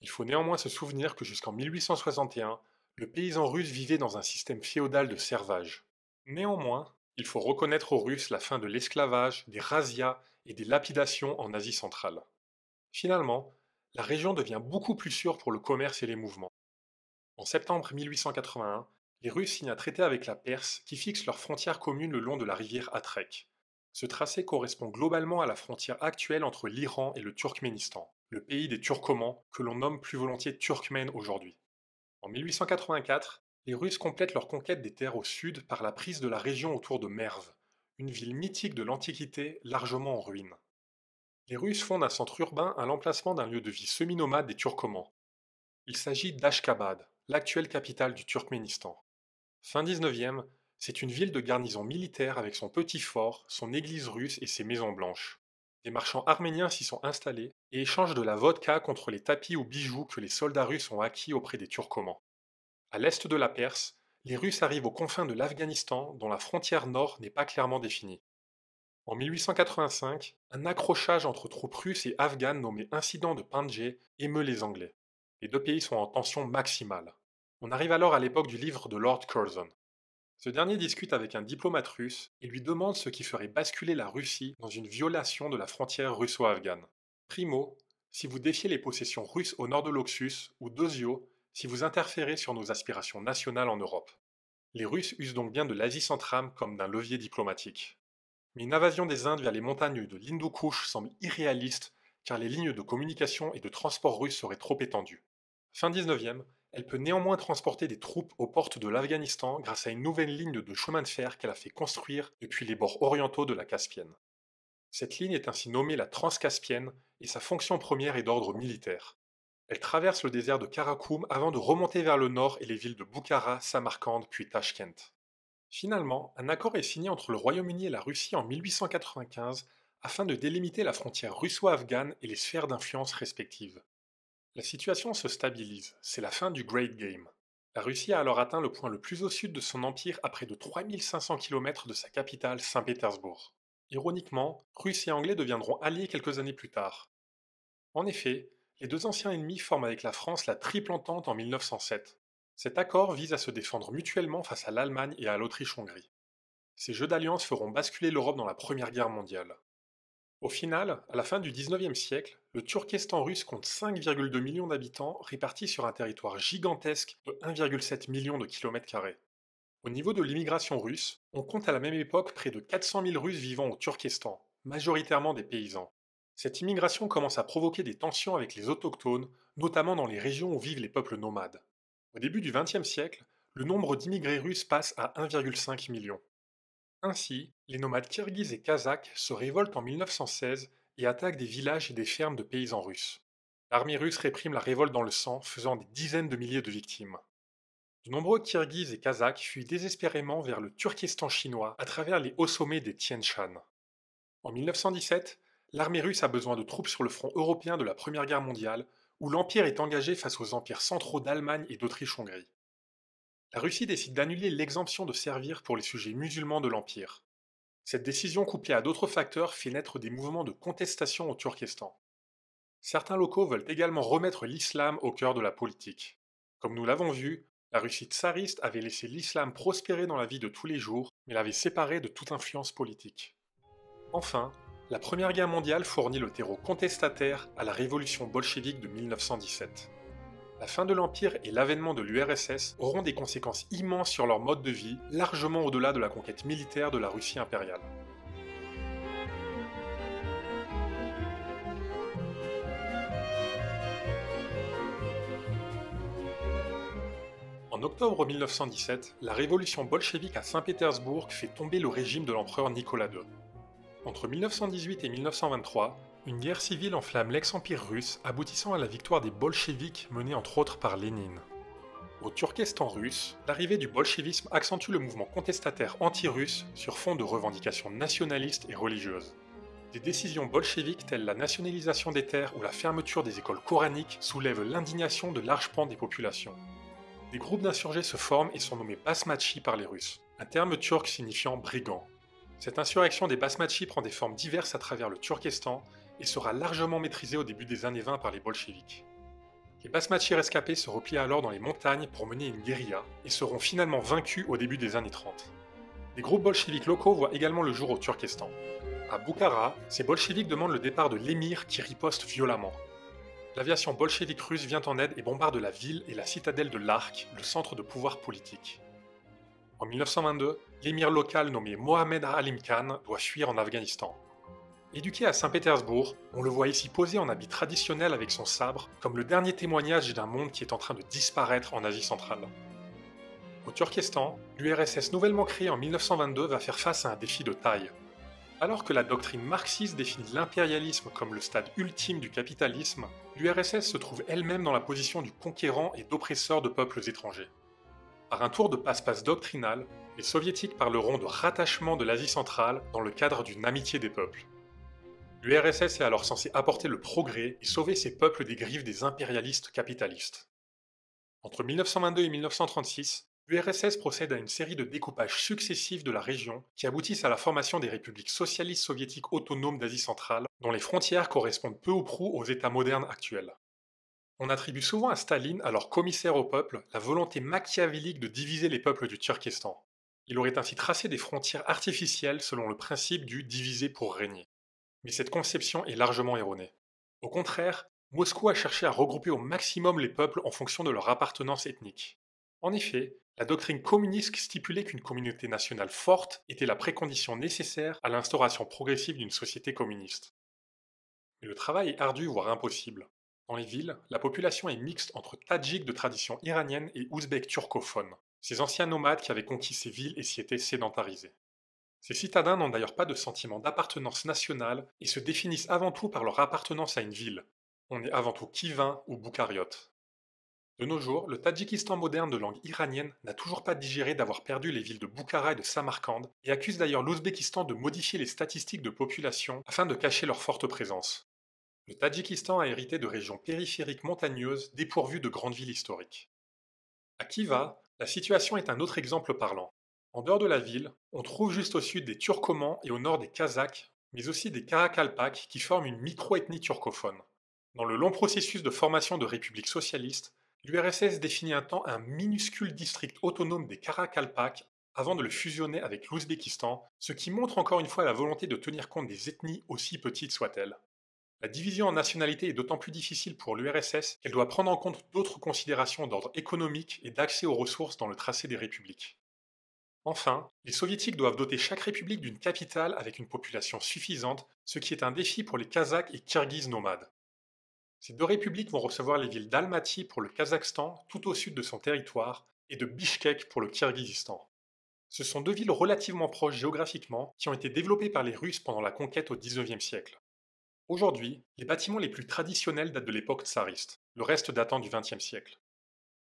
Il faut néanmoins se souvenir que jusqu'en 1861, le paysan russe vivait dans un système féodal de servage. Néanmoins, il faut reconnaître aux Russes la fin de l'esclavage, des razzias et des lapidations en Asie centrale. Finalement, la région devient beaucoup plus sûre pour le commerce et les mouvements. En septembre 1881, les Russes signent un traité avec la Perse qui fixe leurs frontières communes le long de la rivière Atrek. Ce tracé correspond globalement à la frontière actuelle entre l'Iran et le Turkménistan, le pays des Turcomans que l'on nomme plus volontiers Turkmène aujourd'hui. En 1884, les Russes complètent leur conquête des terres au sud par la prise de la région autour de Merv, une ville mythique de l'Antiquité largement en ruine. Les Russes fondent un centre urbain à l'emplacement d'un lieu de vie semi-nomade des Turcomans. Il s'agit d'Ashkabad, l'actuelle capitale du Turkménistan. Fin 19e, c'est une ville de garnison militaire avec son petit fort, son église russe et ses maisons blanches des marchands arméniens s'y sont installés et échangent de la vodka contre les tapis ou bijoux que les soldats russes ont acquis auprès des Turcomans. À l'est de la Perse, les Russes arrivent aux confins de l'Afghanistan dont la frontière nord n'est pas clairement définie. En 1885, un accrochage entre troupes russes et afghanes nommé incident de Panjé émeut les Anglais. Les deux pays sont en tension maximale. On arrive alors à l'époque du livre de Lord Curzon. Ce dernier discute avec un diplomate russe et lui demande ce qui ferait basculer la Russie dans une violation de la frontière russo-afghane. Primo, si vous défiez les possessions russes au nord de l'Oxus, ou Dosio, si vous interférez sur nos aspirations nationales en Europe. Les Russes usent donc bien de l'Asie centrale comme d'un levier diplomatique. Mais une invasion des Indes via les montagnes de l'Hindoukouche semble irréaliste car les lignes de communication et de transport russes seraient trop étendues. Fin 19e, elle peut néanmoins transporter des troupes aux portes de l'Afghanistan grâce à une nouvelle ligne de chemin de fer qu'elle a fait construire depuis les bords orientaux de la Caspienne. Cette ligne est ainsi nommée la Transcaspienne et sa fonction première est d'ordre militaire. Elle traverse le désert de Karakoum avant de remonter vers le nord et les villes de Bukhara, Samarkand puis Tashkent. Finalement, un accord est signé entre le Royaume-Uni et la Russie en 1895 afin de délimiter la frontière russo-afghane et les sphères d'influence respectives. La situation se stabilise, c'est la fin du Great Game. La Russie a alors atteint le point le plus au sud de son empire à près de 3500 km de sa capitale Saint-Pétersbourg. Ironiquement, Russes et Anglais deviendront alliés quelques années plus tard. En effet, les deux anciens ennemis forment avec la France la Triple Entente en 1907. Cet accord vise à se défendre mutuellement face à l'Allemagne et à l'Autriche-Hongrie. Ces jeux d'alliance feront basculer l'Europe dans la Première Guerre mondiale. Au final, à la fin du XIXe siècle, le Turkestan russe compte 5,2 millions d'habitants répartis sur un territoire gigantesque de 1,7 million de kilomètres carrés. Au niveau de l'immigration russe, on compte à la même époque près de 400 000 Russes vivant au Turkestan, majoritairement des paysans. Cette immigration commence à provoquer des tensions avec les autochtones, notamment dans les régions où vivent les peuples nomades. Au début du XXe siècle, le nombre d'immigrés russes passe à 1,5 million. Ainsi, les nomades kirghizes et kazakhs se révoltent en 1916 et attaquent des villages et des fermes de paysans russes. L'armée russe réprime la révolte dans le sang, faisant des dizaines de milliers de victimes. De nombreux Kirghizes et Kazakhs fuient désespérément vers le Turkestan chinois à travers les hauts sommets des Tien Shan. En 1917, l'armée russe a besoin de troupes sur le front européen de la Première Guerre mondiale, où l'Empire est engagé face aux empires centraux d'Allemagne et d'Autriche-Hongrie la Russie décide d'annuler l'exemption de servir pour les sujets musulmans de l'Empire. Cette décision couplée à d'autres facteurs fait naître des mouvements de contestation au Turkestan. Certains locaux veulent également remettre l'islam au cœur de la politique. Comme nous l'avons vu, la Russie tsariste avait laissé l'islam prospérer dans la vie de tous les jours, mais l'avait séparé de toute influence politique. Enfin, la Première Guerre mondiale fournit le terreau contestataire à la révolution bolchevique de 1917. La fin de l'Empire et l'avènement de l'URSS auront des conséquences immenses sur leur mode de vie, largement au-delà de la conquête militaire de la Russie impériale. En octobre 1917, la révolution bolchevique à Saint-Pétersbourg fait tomber le régime de l'empereur Nicolas II. Entre 1918 et 1923, une guerre civile enflamme l'ex-empire russe, aboutissant à la victoire des bolcheviks menée entre autres par Lénine. Au Turkestan russe, l'arrivée du bolchevisme accentue le mouvement contestataire anti-russe sur fond de revendications nationalistes et religieuses. Des décisions bolcheviques telles la nationalisation des terres ou la fermeture des écoles coraniques soulèvent l'indignation de larges pans des populations. Des groupes d'insurgés se forment et sont nommés basmachi par les Russes, un terme turc signifiant brigand. Cette insurrection des basmachi prend des formes diverses à travers le Turkestan et sera largement maîtrisé au début des années 20 par les bolcheviks. Les basmachis rescapés se replient alors dans les montagnes pour mener une guérilla et seront finalement vaincus au début des années 30. Des groupes bolcheviques locaux voient également le jour au Turkestan. À Bukhara, ces bolcheviks demandent le départ de l'émir qui riposte violemment. L'aviation bolchevique russe vient en aide et bombarde la ville et la citadelle de l'Arc, le centre de pouvoir politique. En 1922, l'émir local nommé Mohamed Alim Khan doit fuir en Afghanistan. Éduqué à Saint-Pétersbourg, on le voit ici posé en habit traditionnel avec son sabre, comme le dernier témoignage d'un monde qui est en train de disparaître en Asie centrale. Au Turkestan, l'URSS nouvellement créée en 1922 va faire face à un défi de taille. Alors que la doctrine marxiste définit l'impérialisme comme le stade ultime du capitalisme, l'URSS se trouve elle-même dans la position du conquérant et d'oppresseur de peuples étrangers. Par un tour de passe-passe doctrinal, les soviétiques parleront de rattachement de l'Asie centrale dans le cadre d'une amitié des peuples. L'URSS est alors censé apporter le progrès et sauver ses peuples des griffes des impérialistes capitalistes. Entre 1922 et 1936, l'URSS procède à une série de découpages successifs de la région qui aboutissent à la formation des républiques socialistes soviétiques autonomes d'Asie centrale, dont les frontières correspondent peu ou prou aux États modernes actuels. On attribue souvent à Staline, alors commissaire au peuple, la volonté machiavélique de diviser les peuples du Turkestan. Il aurait ainsi tracé des frontières artificielles selon le principe du diviser pour régner mais cette conception est largement erronée. Au contraire, Moscou a cherché à regrouper au maximum les peuples en fonction de leur appartenance ethnique. En effet, la doctrine communiste stipulait qu'une communauté nationale forte était la précondition nécessaire à l'instauration progressive d'une société communiste. Mais le travail est ardu, voire impossible. Dans les villes, la population est mixte entre Tadjiks de tradition iranienne et Ouzbeks turcophones, ces anciens nomades qui avaient conquis ces villes et s'y étaient sédentarisés. Ces citadins n'ont d'ailleurs pas de sentiment d'appartenance nationale et se définissent avant tout par leur appartenance à une ville. On est avant tout kivin ou boukariote. De nos jours, le Tadjikistan moderne de langue iranienne n'a toujours pas digéré d'avoir perdu les villes de Bukhara et de Samarkand et accuse d'ailleurs l'Ouzbékistan de modifier les statistiques de population afin de cacher leur forte présence. Le Tadjikistan a hérité de régions périphériques montagneuses dépourvues de grandes villes historiques. À Kiva, la situation est un autre exemple parlant. En dehors de la ville, on trouve juste au sud des Turcomans et au nord des Kazakhs, mais aussi des Karakalpaks qui forment une micro-ethnie turcophone. Dans le long processus de formation de républiques socialistes, l'URSS définit un temps un minuscule district autonome des Karakalpaks avant de le fusionner avec l'Ouzbékistan, ce qui montre encore une fois la volonté de tenir compte des ethnies aussi petites soient-elles. La division en nationalités est d'autant plus difficile pour l'URSS qu'elle doit prendre en compte d'autres considérations d'ordre économique et d'accès aux ressources dans le tracé des républiques. Enfin, les soviétiques doivent doter chaque république d'une capitale avec une population suffisante, ce qui est un défi pour les Kazakhs et Kirghizes nomades. Ces deux républiques vont recevoir les villes d'Almaty pour le Kazakhstan, tout au sud de son territoire, et de Bishkek pour le Kirghizistan. Ce sont deux villes relativement proches géographiquement qui ont été développées par les Russes pendant la conquête au XIXe siècle. Aujourd'hui, les bâtiments les plus traditionnels datent de l'époque tsariste, le reste datant du XXe siècle.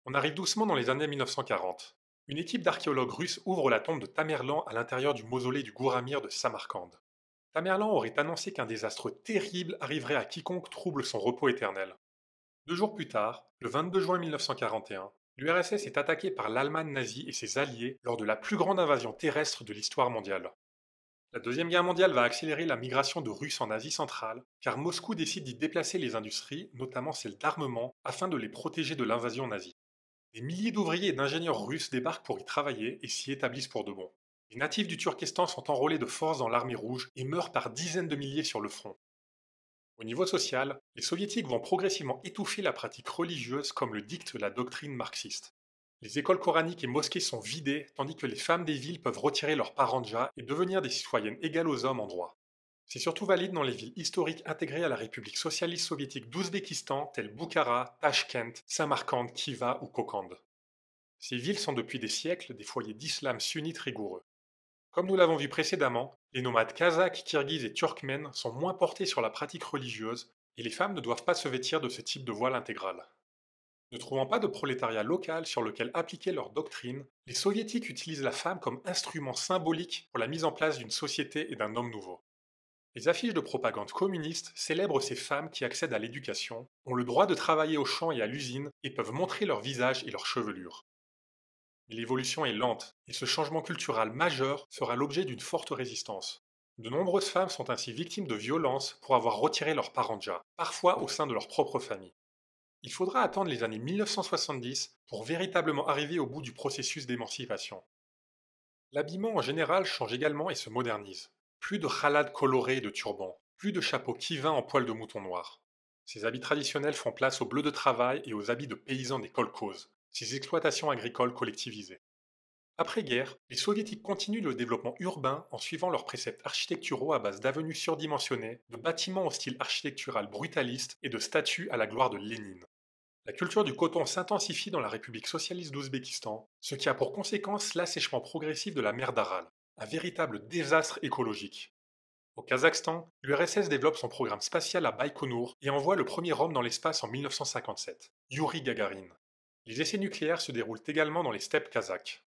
On arrive doucement dans les années 1940. Une équipe d'archéologues russes ouvre la tombe de Tamerlan à l'intérieur du mausolée du Gouramir de Samarcande. Tamerlan aurait annoncé qu'un désastre terrible arriverait à quiconque trouble son repos éternel. Deux jours plus tard, le 22 juin 1941, l'URSS est attaquée par l'Allemagne nazie et ses alliés lors de la plus grande invasion terrestre de l'histoire mondiale. La Deuxième Guerre mondiale va accélérer la migration de Russes en Asie centrale, car Moscou décide d'y déplacer les industries, notamment celles d'armement, afin de les protéger de l'invasion nazie. Des milliers d'ouvriers et d'ingénieurs russes débarquent pour y travailler et s'y établissent pour de bon. Les natifs du Turkestan sont enrôlés de force dans l'armée rouge et meurent par dizaines de milliers sur le front. Au niveau social, les soviétiques vont progressivement étouffer la pratique religieuse comme le dicte la doctrine marxiste. Les écoles coraniques et mosquées sont vidées, tandis que les femmes des villes peuvent retirer leur paranjas et devenir des citoyennes égales aux hommes en droit. C'est surtout valide dans les villes historiques intégrées à la République socialiste soviétique d'Ouzbékistan telles Boukhara, Tashkent, Samarkand, Kiva ou Kokand. Ces villes sont depuis des siècles des foyers d'islam sunnite rigoureux. Comme nous l'avons vu précédemment, les nomades kazakhs, kirghizes et turkmènes sont moins portés sur la pratique religieuse et les femmes ne doivent pas se vêtir de ce type de voile intégral. Ne trouvant pas de prolétariat local sur lequel appliquer leur doctrine, les soviétiques utilisent la femme comme instrument symbolique pour la mise en place d'une société et d'un homme nouveau. Les affiches de propagande communiste célèbrent ces femmes qui accèdent à l'éducation, ont le droit de travailler au champ et à l'usine et peuvent montrer leur visage et leur chevelure. L'évolution est lente et ce changement culturel majeur fera l'objet d'une forte résistance. De nombreuses femmes sont ainsi victimes de violences pour avoir retiré leur paranja, parfois au sein de leur propre famille. Il faudra attendre les années 1970 pour véritablement arriver au bout du processus d'émancipation. L'habillement en général change également et se modernise. Plus de halades colorées et de turbans, plus de chapeaux qui vint en poils de mouton noir. Ces habits traditionnels font place aux bleus de travail et aux habits de paysans des kolkhozes, ces exploitations agricoles collectivisées. Après-guerre, les soviétiques continuent le développement urbain en suivant leurs préceptes architecturaux à base d'avenues surdimensionnées, de bâtiments au style architectural brutaliste et de statues à la gloire de Lénine. La culture du coton s'intensifie dans la République socialiste d'Ouzbékistan, ce qui a pour conséquence l'assèchement progressif de la mer d'Aral un véritable désastre écologique. Au Kazakhstan, l'URSS développe son programme spatial à Baïkonour et envoie le premier homme dans l'espace en 1957, Yuri Gagarin. Les essais nucléaires se déroulent également dans les steppes kazakhs.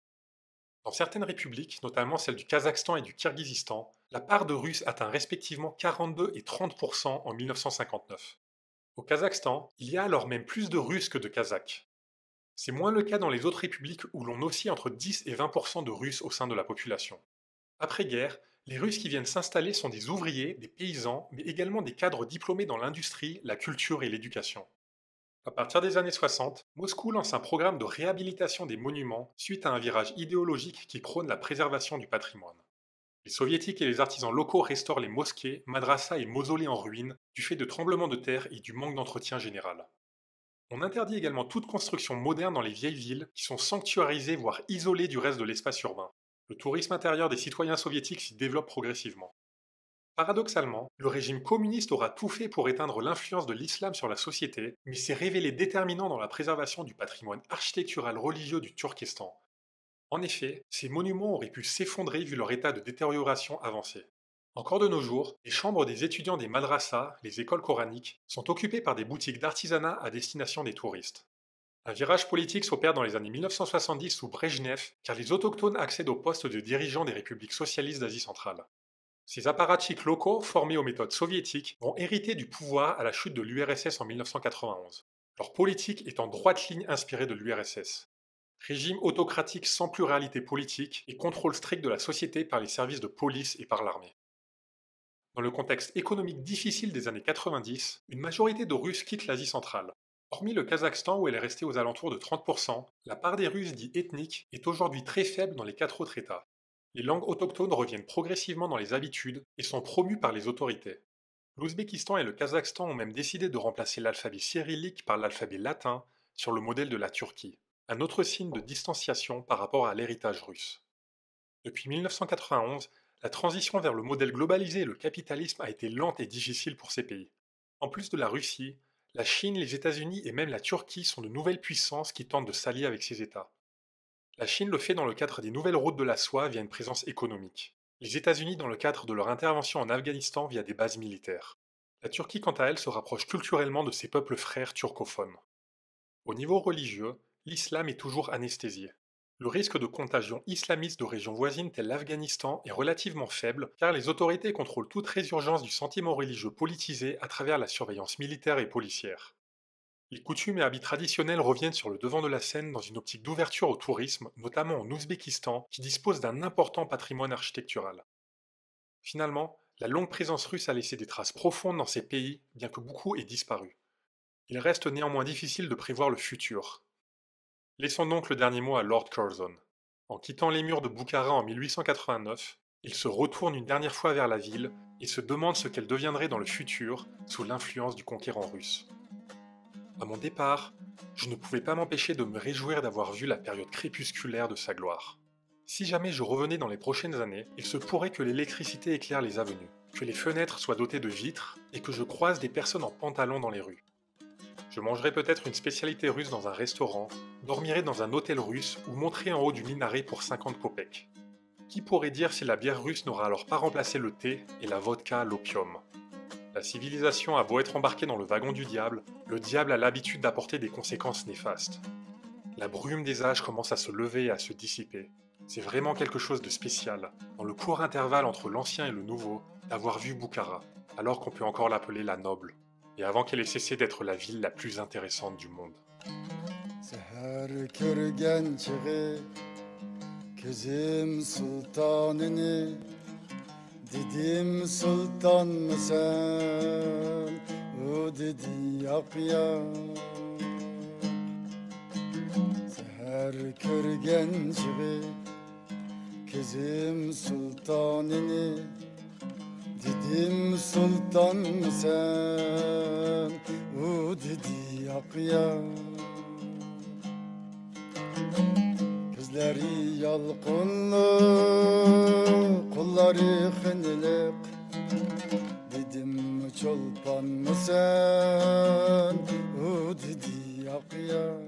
Dans certaines républiques, notamment celles du Kazakhstan et du Kirghizistan, la part de Russes atteint respectivement 42 et 30 en 1959. Au Kazakhstan, il y a alors même plus de Russes que de Kazakhs. C'est moins le cas dans les autres républiques où l'on oscille entre 10 et 20 de Russes au sein de la population. Après-guerre, les Russes qui viennent s'installer sont des ouvriers, des paysans, mais également des cadres diplômés dans l'industrie, la culture et l'éducation. À partir des années 60, Moscou lance un programme de réhabilitation des monuments suite à un virage idéologique qui prône la préservation du patrimoine. Les soviétiques et les artisans locaux restaurent les mosquées, madrasas et mausolées en ruine du fait de tremblements de terre et du manque d'entretien général. On interdit également toute construction moderne dans les vieilles villes qui sont sanctuarisées voire isolées du reste de l'espace urbain le tourisme intérieur des citoyens soviétiques s'y développe progressivement. Paradoxalement, le régime communiste aura tout fait pour éteindre l'influence de l'islam sur la société, mais s'est révélé déterminant dans la préservation du patrimoine architectural religieux du Turkestan. En effet, ces monuments auraient pu s'effondrer vu leur état de détérioration avancé. Encore de nos jours, les chambres des étudiants des madrasas, les écoles coraniques, sont occupées par des boutiques d'artisanat à destination des touristes. Un virage politique s'opère dans les années 1970 sous Brejnev, car les autochtones accèdent au poste de dirigeants des républiques socialistes d'Asie centrale. Ces apparatchiks locaux, formés aux méthodes soviétiques, vont hériter du pouvoir à la chute de l'URSS en 1991. Leur politique est en droite ligne inspirée de l'URSS. Régime autocratique sans pluralité politique et contrôle strict de la société par les services de police et par l'armée. Dans le contexte économique difficile des années 90, une majorité de Russes quittent l'Asie centrale, Hormis le Kazakhstan où elle est restée aux alentours de 30%, la part des Russes dits ethniques est aujourd'hui très faible dans les quatre autres États. Les langues autochtones reviennent progressivement dans les habitudes et sont promues par les autorités. L'Ouzbékistan et le Kazakhstan ont même décidé de remplacer l'alphabet cyrillique par l'alphabet latin sur le modèle de la Turquie, un autre signe de distanciation par rapport à l'héritage russe. Depuis 1991, la transition vers le modèle globalisé et le capitalisme a été lente et difficile pour ces pays. En plus de la Russie, la Chine, les États-Unis et même la Turquie sont de nouvelles puissances qui tentent de s'allier avec ces États. La Chine le fait dans le cadre des nouvelles routes de la soie via une présence économique. Les États-Unis dans le cadre de leur intervention en Afghanistan via des bases militaires. La Turquie quant à elle se rapproche culturellement de ses peuples frères turcophones. Au niveau religieux, l'islam est toujours anesthésié. Le risque de contagion islamiste de régions voisines telles l'Afghanistan est relativement faible car les autorités contrôlent toute résurgence du sentiment religieux politisé à travers la surveillance militaire et policière. Les coutumes et habits traditionnels reviennent sur le devant de la scène dans une optique d'ouverture au tourisme, notamment en Ouzbékistan, qui dispose d'un important patrimoine architectural. Finalement, la longue présence russe a laissé des traces profondes dans ces pays, bien que beaucoup aient disparu. Il reste néanmoins difficile de prévoir le futur, Laissons donc le dernier mot à Lord Curzon. En quittant les murs de Boukhara en 1889, il se retourne une dernière fois vers la ville et se demande ce qu'elle deviendrait dans le futur sous l'influence du conquérant russe. À mon départ, je ne pouvais pas m'empêcher de me réjouir d'avoir vu la période crépusculaire de sa gloire. Si jamais je revenais dans les prochaines années, il se pourrait que l'électricité éclaire les avenues, que les fenêtres soient dotées de vitres et que je croise des personnes en pantalon dans les rues. Je mangerai peut-être une spécialité russe dans un restaurant, dormirai dans un hôtel russe ou monterai en haut du minaret pour 50 kopecks. Qui pourrait dire si la bière russe n'aura alors pas remplacé le thé et la vodka l'opium La civilisation a beau être embarquée dans le wagon du diable, le diable a l'habitude d'apporter des conséquences néfastes. La brume des âges commence à se lever et à se dissiper. C'est vraiment quelque chose de spécial, dans le court intervalle entre l'ancien et le nouveau, d'avoir vu Boukhara, alors qu'on peut encore l'appeler la noble et avant qu'elle ait cessé d'être la ville la plus intéressante du monde. Dedim sultan sen U dedi yap ya Gözleri Kulları hınılık Dedim çolpan sen U dedi yap